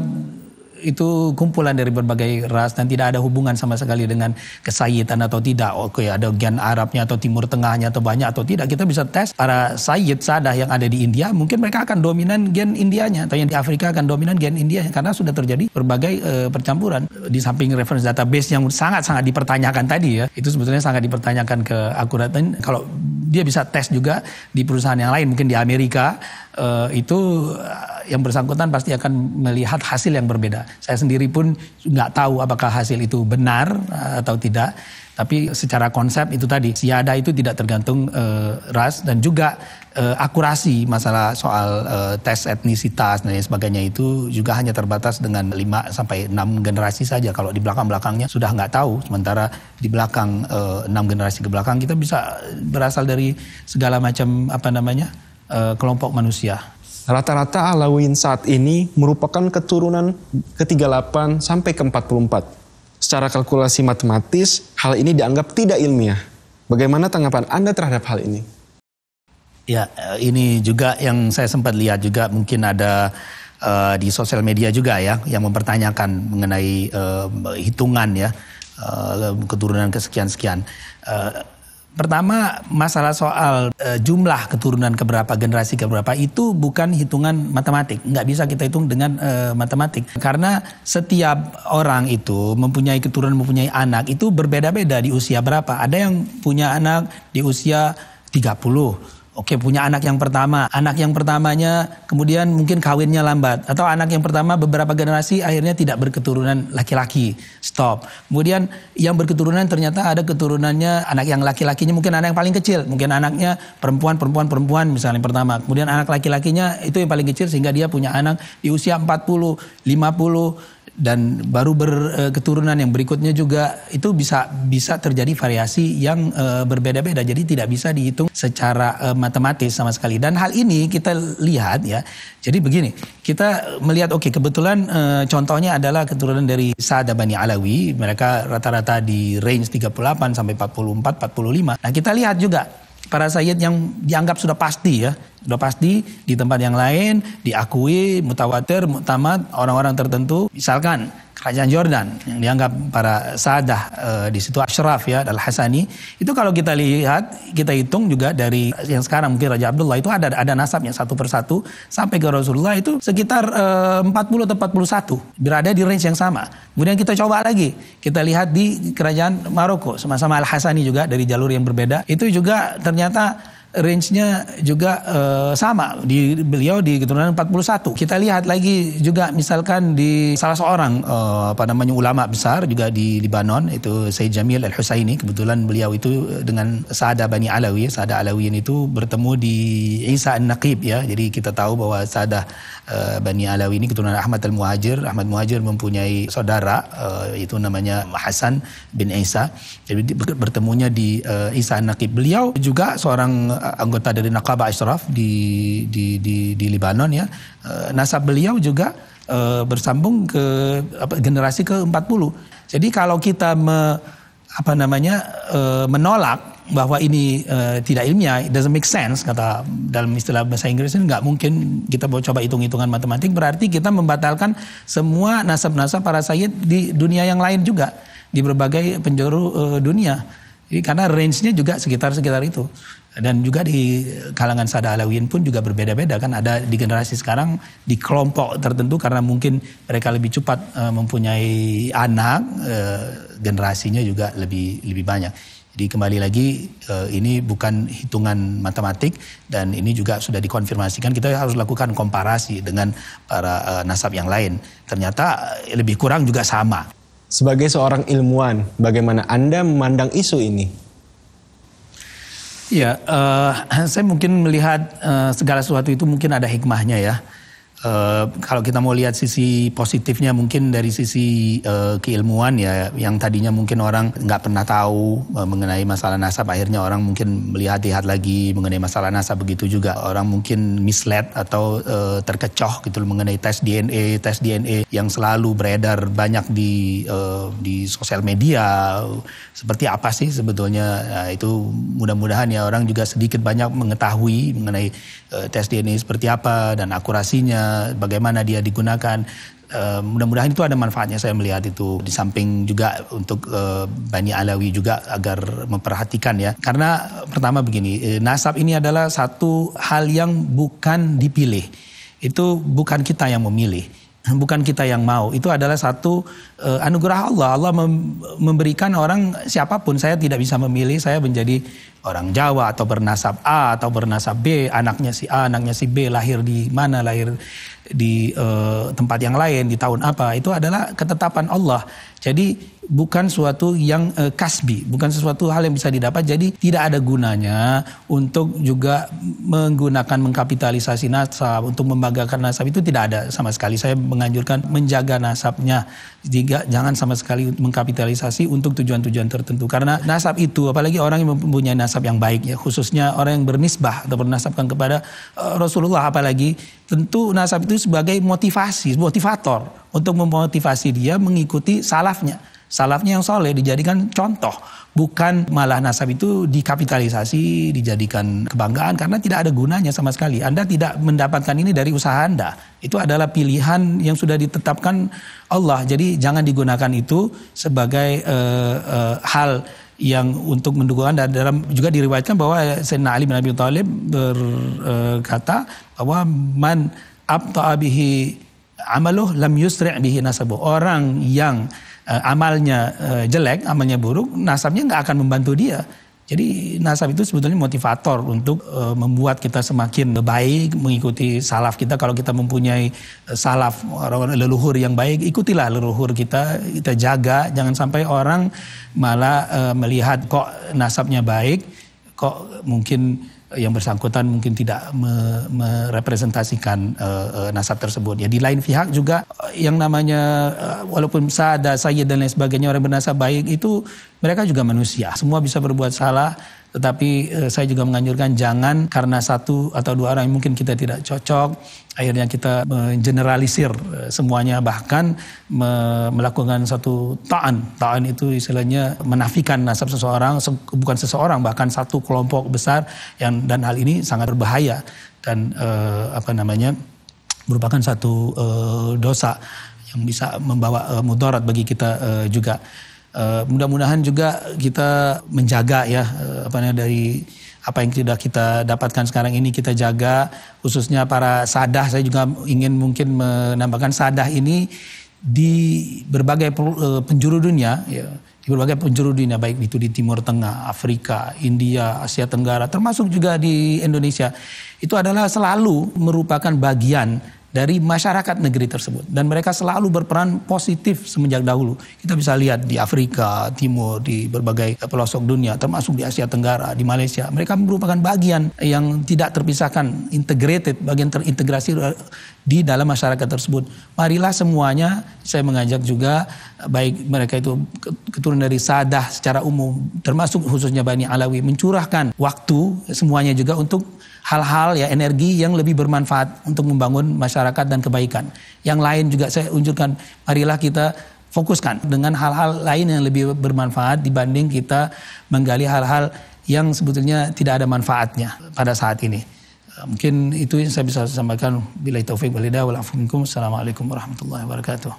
itu kumpulan dari berbagai ras dan tidak ada hubungan sama sekali dengan kesayitan atau tidak. Oke, ada gen Arabnya atau Timur Tengahnya atau banyak atau tidak. Kita bisa tes para sayid sadah yang ada di India, mungkin mereka akan dominan gen Indianya atau yang di Afrika akan dominan gen India karena sudah terjadi berbagai e, percampuran di samping reference database yang sangat-sangat dipertanyakan tadi ya. Itu sebetulnya sangat dipertanyakan ke akuratan kalau dia bisa tes juga di perusahaan yang lain mungkin di Amerika e, itu eh, yang bersangkutan pasti akan melihat hasil yang berbeda. Saya sendiri pun nggak tahu apakah hasil itu benar eh, atau tidak. Tapi secara konsep itu tadi siada itu tidak tergantung uh, ras dan juga uh, akurasi masalah soal uh, tes etnisitas dan lain sebagainya itu juga hanya terbatas dengan 5 sampai 6 generasi saja. Kalau di belakang-belakangnya sudah nggak tahu. Sementara di belakang uh, 6 generasi ke belakang kita bisa berasal dari segala macam apa namanya? kelompok manusia. Rata-rata Alawin saat ini merupakan keturunan ke-38 sampai ke-44. Secara kalkulasi matematis, hal ini dianggap tidak ilmiah. Bagaimana tanggapan Anda terhadap hal ini? Ya, eh, ini juga yang saya sempat lihat juga mungkin ada uh, di sosial media juga ya yang mempertanyakan mengenai uh, hitungan ya uh, keturunan kesekian-sekian. Uh, Pertama, masalah soal e, jumlah keturunan keberapa, generasi keberapa itu bukan hitungan matematik. Nggak bisa kita hitung dengan e, matematik. Karena setiap orang itu mempunyai keturunan, mempunyai anak itu berbeda-beda di usia berapa. Ada yang punya anak di usia 30, Oke punya anak yang pertama, anak yang pertamanya kemudian mungkin kawinnya lambat atau anak yang pertama beberapa generasi akhirnya tidak berketurunan laki-laki, stop. Kemudian yang berketurunan ternyata ada keturunannya anak yang laki-lakinya mungkin anak yang paling kecil, mungkin anaknya perempuan perempuan perempuan misalnya yang pertama. Kemudian anak laki-lakinya itu yang paling kecil sehingga dia punya anak di usia 40, 50, dan baru berketurunan eh, yang berikutnya juga itu bisa bisa terjadi variasi yang uh, berbeda-beda jadi tidak bisa dihitung secara uh, matematis sama sekali dan hal ini kita lihat ya jadi begini kita melihat oke okay, kebetulan uh, contohnya adalah keturunan dari Sa'da Bani Alawi mereka rata-rata di range 38 sampai 44 45 nah kita lihat juga para sayyid yang dianggap sudah pasti ya. Sudah pasti di tempat yang lain diakui mutawatir, mutamat orang-orang tertentu. Misalkan kerajaan Jordan yang dianggap para sadah e, eh, di situ Ashraf ya Al Hasani itu kalau kita lihat kita hitung juga dari yang sekarang mungkin Raja Abdullah itu ada ada nasabnya satu persatu sampai ke Rasulullah itu sekitar e, eh, 40 atau 41 berada di range yang sama kemudian kita coba lagi kita lihat di kerajaan Maroko sama-sama Al Hasani juga dari jalur yang berbeda itu juga ternyata range-nya juga uh, sama di beliau di keturunan 41. Kita lihat lagi juga misalkan di salah seorang uh, apa namanya ulama besar juga di Lebanon itu Said Jamil Al Husaini kebetulan beliau itu eh, dengan Saada Bani Alawi, Saada ini itu bertemu di Isa An-Naqib ya. Jadi kita tahu bahwa Saada uh, Bani Alawi ini keturunan Ahmad Al Muhajir. Ahmad Muhajir mempunyai saudara uh, itu namanya Hasan bin Isa. Jadi bertemunya di uh, Isa An-Naqib. Beliau juga seorang anggota dari Nakaba Ashraf di di di, di Lebanon ya. Eh, nasab beliau juga eh, bersambung ke generasi ke-40. Jadi kalau kita me, apa namanya eh, menolak bahwa ini tidak ilmiah, it doesn't make sense kata dalam istilah bahasa Inggris ini nggak mungkin kita mau coba hitung-hitungan matematik berarti kita membatalkan semua nasab-nasab para sayyid di dunia yang lain juga di berbagai penjuru dunia karena range-nya juga sekitar-sekitar itu. Dan juga di kalangan Sada Alawiyin pun juga berbeda-beda kan. Ada di generasi sekarang di kelompok tertentu karena mungkin mereka lebih cepat e, mempunyai anak, e, generasinya juga lebih lebih banyak. Jadi kembali lagi eh, ini bukan hitungan matematik dan ini juga sudah dikonfirmasikan kita harus lakukan komparasi dengan para nasab yang lain. Ternyata lebih kurang juga sama. Sebagai seorang ilmuwan, bagaimana Anda memandang isu ini? Ya, uh, saya mungkin melihat uh, segala sesuatu itu mungkin ada hikmahnya ya. Uh, kalau kita mau lihat sisi positifnya mungkin dari sisi uh, keilmuan ya yang tadinya mungkin orang nggak pernah tahu uh, mengenai masalah nasab akhirnya orang mungkin melihat-lihat lagi mengenai masalah nasab begitu juga orang mungkin misled atau uh, terkecoh gitu mengenai tes DNA tes DNA yang selalu beredar banyak di uh, di sosial media seperti apa sih sebetulnya nah, itu mudah-mudahan ya orang juga sedikit banyak mengetahui mengenai uh, tes DNA seperti apa dan akurasinya bagaimana dia digunakan. Uh, mudah-mudahan itu ada manfaatnya saya melihat itu di samping juga untuk uh, Bani Alawi juga agar memperhatikan ya karena eh, pertama begini nasab ini adalah satu hal yang bukan dipilih itu bukan kita yang memilih bukan kita yang mau itu adalah satu uh, anugerah Allah Allah mem memberikan orang siapapun saya tidak bisa memilih saya menjadi orang Jawa atau bernasab A atau bernasab B, anaknya si A, anaknya si B lahir di mana, lahir di e, tempat yang lain, di tahun apa, itu adalah ketetapan Allah. Jadi bukan suatu yang e, kasbi, bukan sesuatu hal yang bisa didapat. Jadi tidak ada gunanya untuk juga menggunakan mengkapitalisasi nasab, untuk membanggakan nasab itu tidak ada sama sekali. Saya menganjurkan menjaga nasabnya. Jika jangan sama sekali mengkapitalisasi untuk tujuan-tujuan tertentu karena nasab itu apalagi orang yang mempunyai nasab nasab yang baik ya khususnya orang yang bernisbah atau bernasabkan kepada uh, Rasulullah apalagi tentu nasab itu sebagai motivasi motivator untuk memotivasi dia mengikuti salafnya salafnya yang soleh dijadikan contoh bukan malah nasab itu dikapitalisasi dijadikan kebanggaan karena tidak ada gunanya sama sekali Anda tidak mendapatkan ini dari usaha Anda itu adalah pilihan yang sudah ditetapkan Allah jadi jangan digunakan itu sebagai uh, uh, hal yang untuk mendukung Anda dalam juga diriwayatkan bahwa Sayyidina Ali bin Abi Thalib berkata eh, bahwa man abta'a bihi amaluh lam yusri' bihi nasabuh. Orang yang uh, amalnya uh, jelek, amalnya buruk, nasabnya nggak akan membantu dia. Jadi nasab itu sebetulnya motivator untuk e, membuat kita semakin baik mengikuti salaf kita. Kalau kita mempunyai eh, salaf orang leluhur yang baik, ikutilah leluhur kita, kita jaga jangan sampai orang malah e, melihat kok nasabnya baik, kok mungkin yang bersangkutan mungkin tidak me, merepresentasikan uh, uh, nasab tersebut. Ya di lain pihak juga uh, yang namanya uh, walaupun sada, saya dan lain sebagainya orang bernasab baik itu mereka juga manusia. Semua bisa berbuat salah tetapi eh, saya juga menganjurkan jangan karena satu atau dua orang yang mungkin kita tidak cocok, akhirnya kita mengeneralisir eh, semuanya bahkan melakukan satu ta'an. Ta'an itu istilahnya menafikan nasab seseorang, bukan seseorang bahkan satu kelompok besar yang dan hal ini sangat berbahaya dan eh, apa namanya merupakan satu dosa yang bisa membawa mudarat bagi kita juga. Uh, mudah-mudahan juga kita menjaga ya uh, apa namanya dari apa yang sudah kita dapatkan sekarang ini kita jaga khususnya para sadah saya juga ingin mungkin menambahkan sadah ini di berbagai eh, penjuru dunia ya di berbagai penjuru dunia baik itu di Timur Tengah, Afrika, India, Asia Tenggara termasuk juga di Indonesia itu adalah selalu merupakan bagian dari masyarakat negeri tersebut dan mereka selalu berperan positif semenjak dahulu. Kita bisa lihat di Afrika Timur, di berbagai pelosok dunia termasuk di Asia Tenggara, di Malaysia. Mereka merupakan bagian yang tidak terpisahkan, integrated, bagian terintegrasi eh, di dalam masyarakat tersebut. Marilah semuanya saya mengajak juga eh, baik mereka itu keturunan dari sadah secara umum termasuk khususnya Bani Alawi mencurahkan waktu semuanya juga untuk hal-hal ya energi yang lebih bermanfaat untuk membangun masyarakat dan kebaikan. Yang lain juga saya unjukkan marilah kita fokuskan dengan hal-hal lain yang lebih bermanfaat dibanding kita menggali hal-hal yang sebetulnya tidak ada manfaatnya pada saat ini. Mungkin itu yang saya bisa sampaikan. Bila taufik walhidayah walafikum. Assalamualaikum warahmatullahi wabarakatuh.